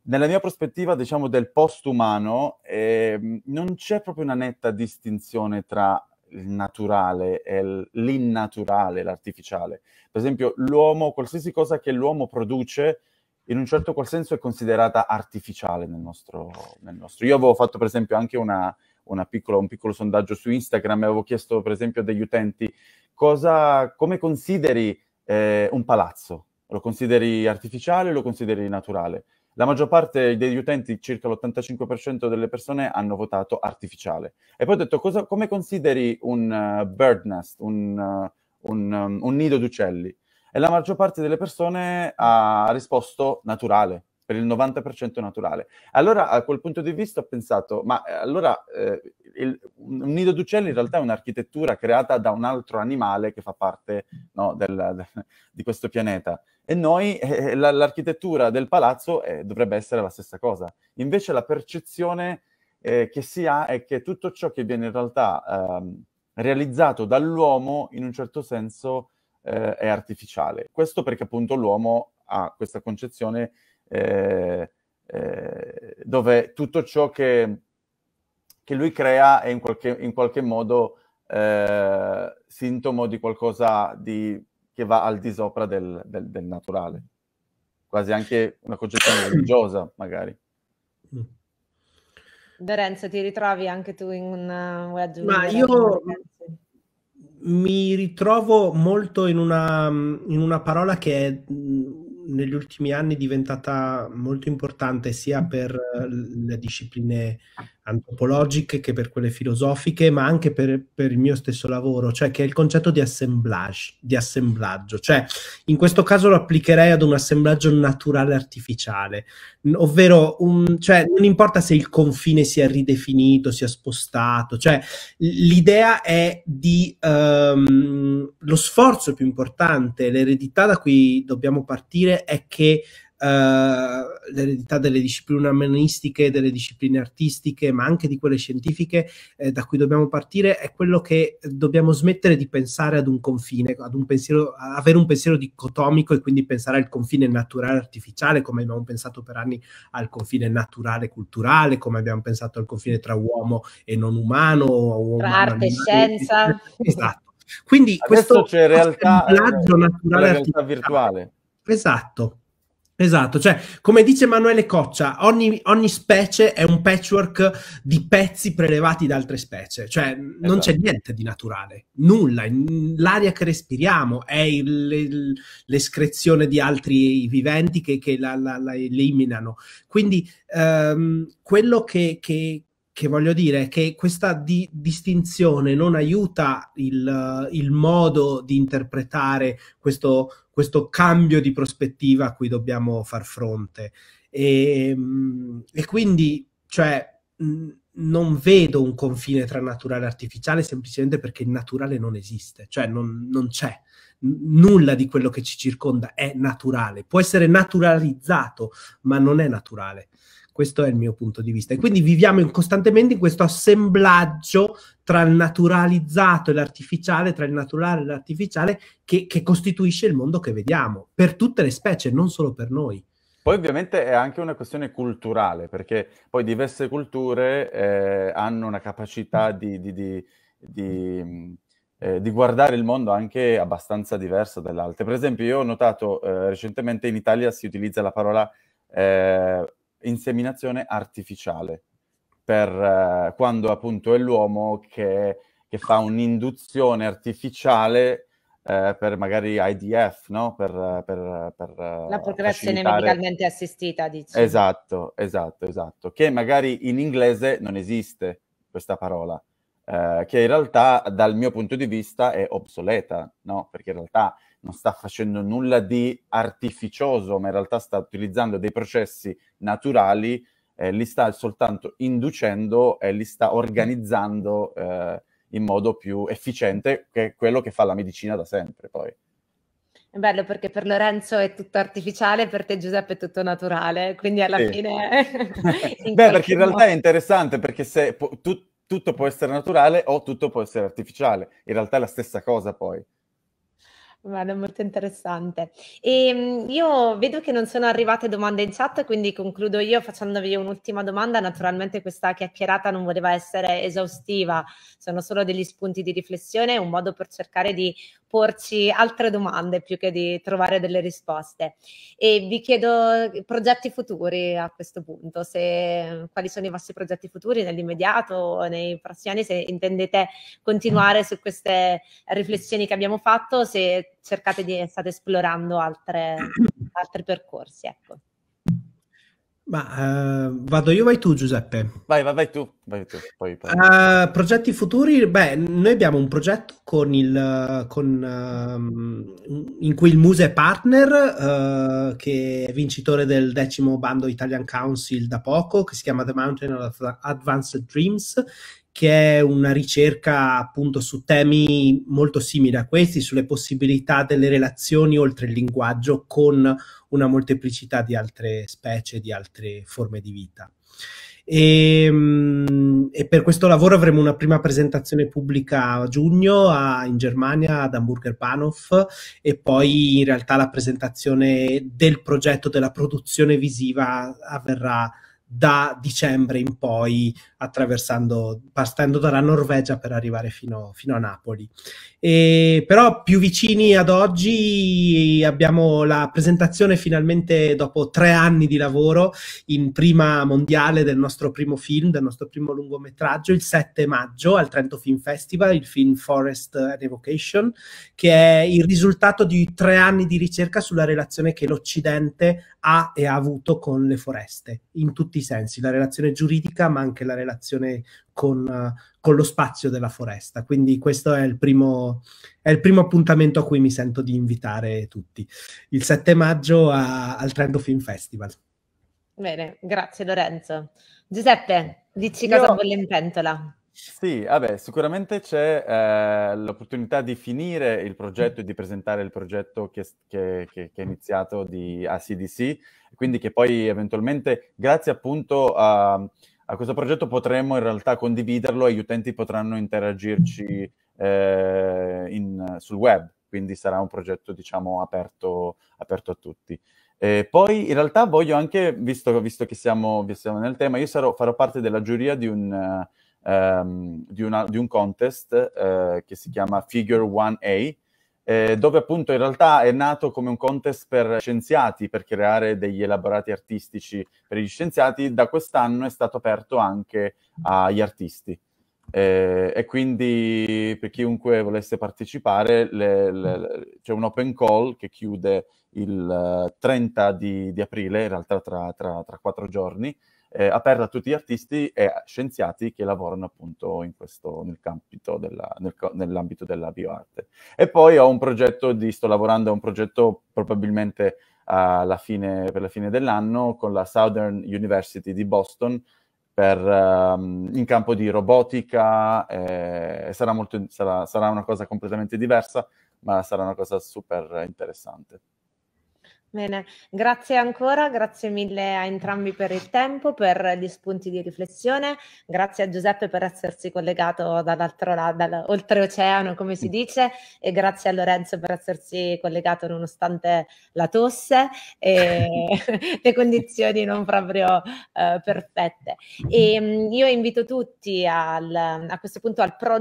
nella mia prospettiva, diciamo, del postumano, eh, non c'è proprio una netta distinzione tra il naturale e l'innaturale, l'artificiale. Per esempio, l'uomo, qualsiasi cosa che l'uomo produce, in un certo qual senso è considerata artificiale nel nostro, nel nostro. Io avevo fatto, per esempio, anche una, una piccola, un piccolo sondaggio su Instagram e avevo chiesto, per esempio, degli utenti cosa, come consideri eh, un palazzo. Lo consideri artificiale o lo consideri naturale? La maggior parte degli utenti, circa l'85% delle persone, hanno votato artificiale. E poi ho detto, cosa, come consideri un uh, bird nest, un, uh, un, um, un nido d'uccelli? E la maggior parte delle persone ha risposto naturale per il 90% naturale. Allora a quel punto di vista ho pensato, ma eh, allora eh, il, un nido d'uccelli in realtà è un'architettura creata da un altro animale che fa parte no, del, de, di questo pianeta e noi eh, la, l'architettura del palazzo eh, dovrebbe essere la stessa cosa. Invece la percezione eh, che si ha è che tutto ciò che viene in realtà ehm, realizzato dall'uomo in un certo senso eh, è artificiale. Questo perché appunto l'uomo ha questa concezione eh, eh, dove tutto ciò che, che, lui crea è in qualche, in qualche modo eh, sintomo di qualcosa di, che va al di sopra del, del, del naturale, quasi anche una concezione religiosa magari. Mm. Lorenzo, ti ritrovi anche tu in un uh, Ma io mi ritrovo molto in una, in una parola che è mm, negli ultimi anni diventata molto importante sia per eh, le discipline antropologiche che per quelle filosofiche, ma anche per, per, il mio stesso lavoro, cioè che è il concetto di assemblage, di assemblaggio. Cioè, in questo caso lo applicherei ad un assemblaggio naturale artificiale, ovvero un, cioè, non importa se il confine sia ridefinito, sia spostato, cioè l'idea è di um, lo sforzo più importante, l'eredità da cui dobbiamo partire è che eh, l'eredità delle discipline umanistiche, delle discipline artistiche, ma anche di quelle scientifiche eh, da cui dobbiamo partire, è quello che dobbiamo smettere di pensare ad un confine, ad un pensiero, avere un pensiero dicotomico e quindi pensare al confine naturale artificiale, come abbiamo pensato per anni al confine naturale culturale, come abbiamo pensato al confine tra uomo e non umano, uomo tra arte e scienza. Esatto. Quindi Adesso questo c'è realtà, naturale eh, realtà virtuale. Esatto, Esatto, cioè come dice Emanuele Coccia, ogni, ogni, specie è un patchwork di pezzi prelevati da altre specie, cioè esatto. non c'è esatto. niente di naturale, nulla, l'aria che respiriamo è il, il, l'escrezione di altri viventi che, che la, la, la, eliminano. Quindi ehm, quello che, che, che, voglio dire è che questa di, distinzione non aiuta il, il modo di interpretare questo questo cambio di prospettiva a cui dobbiamo far fronte. E, ehm, e quindi, cioè, non vedo un confine tra naturale e artificiale semplicemente perché il naturale non esiste, cioè non, non c'è. nulla di quello che ci circonda è naturale, può essere naturalizzato, ma non è naturale. Questo è il mio punto di vista. E quindi viviamo in, costantemente in questo assemblaggio tra il naturalizzato e l'artificiale, tra il naturale e l'artificiale, che, che costituisce il mondo che vediamo, per tutte le specie, non solo per noi. Poi ovviamente è anche una questione culturale, perché poi diverse culture eh, hanno una capacità di, di, di, di, eh, di, guardare il mondo anche abbastanza diversa dall'altra. Per esempio, io ho notato eh, recentemente in Italia si utilizza la parola eh, inseminazione artificiale, per eh, quando appunto è l'uomo che, che fa un'induzione artificiale eh, per magari IDF, no? per, per, per la eh, procreazione facilitare... medicalmente assistita, dici. Esatto, esatto, esatto, che magari in inglese non esiste questa parola. Eh, che in realtà dal mio punto di vista è obsoleta, no? Perché in realtà non sta facendo nulla di artificioso, ma in realtà sta utilizzando dei processi naturali, eh, li sta soltanto inducendo e li sta organizzando eh, in modo più efficiente, che quello che fa la medicina da sempre poi. È bello perché per Lorenzo è tutto artificiale, per te Giuseppe è tutto naturale, quindi alla sì. fine... Beh, perché in modo. realtà è interessante perché se tu- tutto può essere naturale o tutto può essere artificiale, in realtà è la stessa cosa poi. Vale, molto interessante. E, ehm, io vedo che non sono arrivate domande in chat, quindi concludo io facendovi un'ultima domanda. Naturalmente questa chiacchierata non voleva essere esaustiva, sono solo degli spunti di riflessione, un modo per cercare di porci altre domande più che di trovare delle risposte. E vi chiedo progetti futuri a questo punto, se, quali sono i vostri progetti futuri nell'immediato o nei prossimi anni, se intendete continuare su queste riflessioni che abbiamo fatto, se cercate di, state esplorando altre, altri percorsi. Ecco. Ma uh, vado io, vai tu Giuseppe. Vai, vai, vai tu. Vai tu poi, poi. Uh, progetti futuri? Beh, noi abbiamo un progetto con il, con, uh, in cui il Muse è partner, eh, che è vincitore del decimo bando Italian Council da poco, che si chiama The Mountain of Advanced Dreams che è una ricerca appunto su temi molto simili a questi, sulle possibilità delle relazioni oltre il linguaggio con una molteplicità di altre specie, di altre forme di vita. E, ehm, e, per questo lavoro avremo una prima presentazione pubblica a giugno a, in Germania ad Hamburger Bahnhof e poi in realtà la presentazione del progetto della produzione visiva avverrà da dicembre in poi, attraversando, partendo dalla Norvegia per arrivare fino, fino a Napoli. E, però più vicini ad oggi abbiamo la presentazione finalmente dopo tre anni di lavoro in prima mondiale del nostro primo film, del nostro primo lungometraggio, il 7 maggio al Trento Film Festival, il film Forest and Evocation, che è il risultato di tre anni di ricerca sulla relazione che l'Occidente ha e ha avuto con le foreste, in tutti i sensi, la relazione giuridica ma anche la relazione con, eh, con lo spazio della foresta. Quindi questo è il, primo, è il, primo, appuntamento a cui mi sento di invitare tutti, il 7 maggio a, al Trendo Film Festival. Bene, grazie Lorenzo. Giuseppe, dici cosa Io... volle in pentola. Sì, vabbè, sicuramente c'è eh, l'opportunità di finire il progetto e di presentare il progetto che, che, che, che è iniziato di ACDC, quindi che poi eventualmente, grazie appunto a, a, questo progetto, potremo in realtà condividerlo e gli utenti potranno interagirci eh, in, sul web, quindi sarà un progetto diciamo aperto, aperto a tutti. Eh, poi in realtà voglio anche, visto, visto che siamo, siamo, nel tema, io sarò, farò parte della giuria di un... Uh, um, di, una, di, un contest uh, che si chiama Figure 1A, eh, dove appunto in realtà è nato come un contest per scienziati, per creare degli elaborati artistici per gli scienziati, da quest'anno è stato aperto anche agli artisti. Eh, e quindi per chiunque volesse partecipare le, le, le, c'è un open call che chiude il 30 eh, di, di aprile, in realtà tra, tra, tra quattro giorni, eh, aperta a tutti gli artisti e scienziati che lavorano appunto in questo, nel della, nel, nell'ambito della bioarte. E poi ho un progetto di, sto lavorando a un progetto probabilmente alla fine, per la fine dell'anno con la Southern University di Boston per, um, in campo di robotica, eh, sarà, molto, sarà, sarà una cosa completamente diversa, ma sarà una cosa super interessante. Bene, grazie ancora, grazie mille a entrambi per il tempo, per gli spunti di riflessione, grazie a Giuseppe per essersi collegato dall'altro lato, oltreoceano come si dice, e grazie a Lorenzo per essersi collegato nonostante la tosse e le condizioni non proprio eh, perfette. E, ehm, mh, io invito tutti al, a questo punto al pro,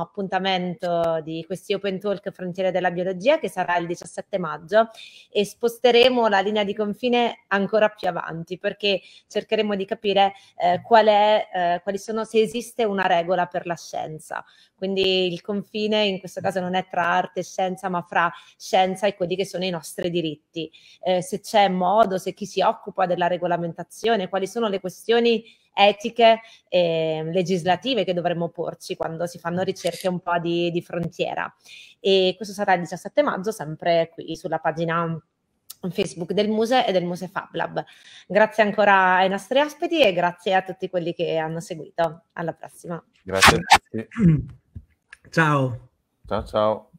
appuntamento di questi Open Talk Frontiere della Biologia che sarà il 17 maggio e spostiamo sposteremo la linea di confine ancora più avanti perché cercheremo di capire eh, qual è, eh, quali sono, se esiste una regola per la scienza. Quindi il confine in questo caso non è tra arte e scienza, ma fra scienza e quelli che sono i nostri diritti. Eh, se c'è modo, se chi si occupa della regolamentazione, quali sono le questioni etiche e legislative che dovremmo porci quando si fanno ricerche un po' di, di frontiera. E questo sarà il 17 maggio, sempre qui sulla pagina Facebook del Muse e del Muse Fab Lab. Grazie ancora ai nostri ospiti e grazie a tutti quelli che hanno seguito. Alla prossima. Grazie a tutti. Ciao. Ciao ciao.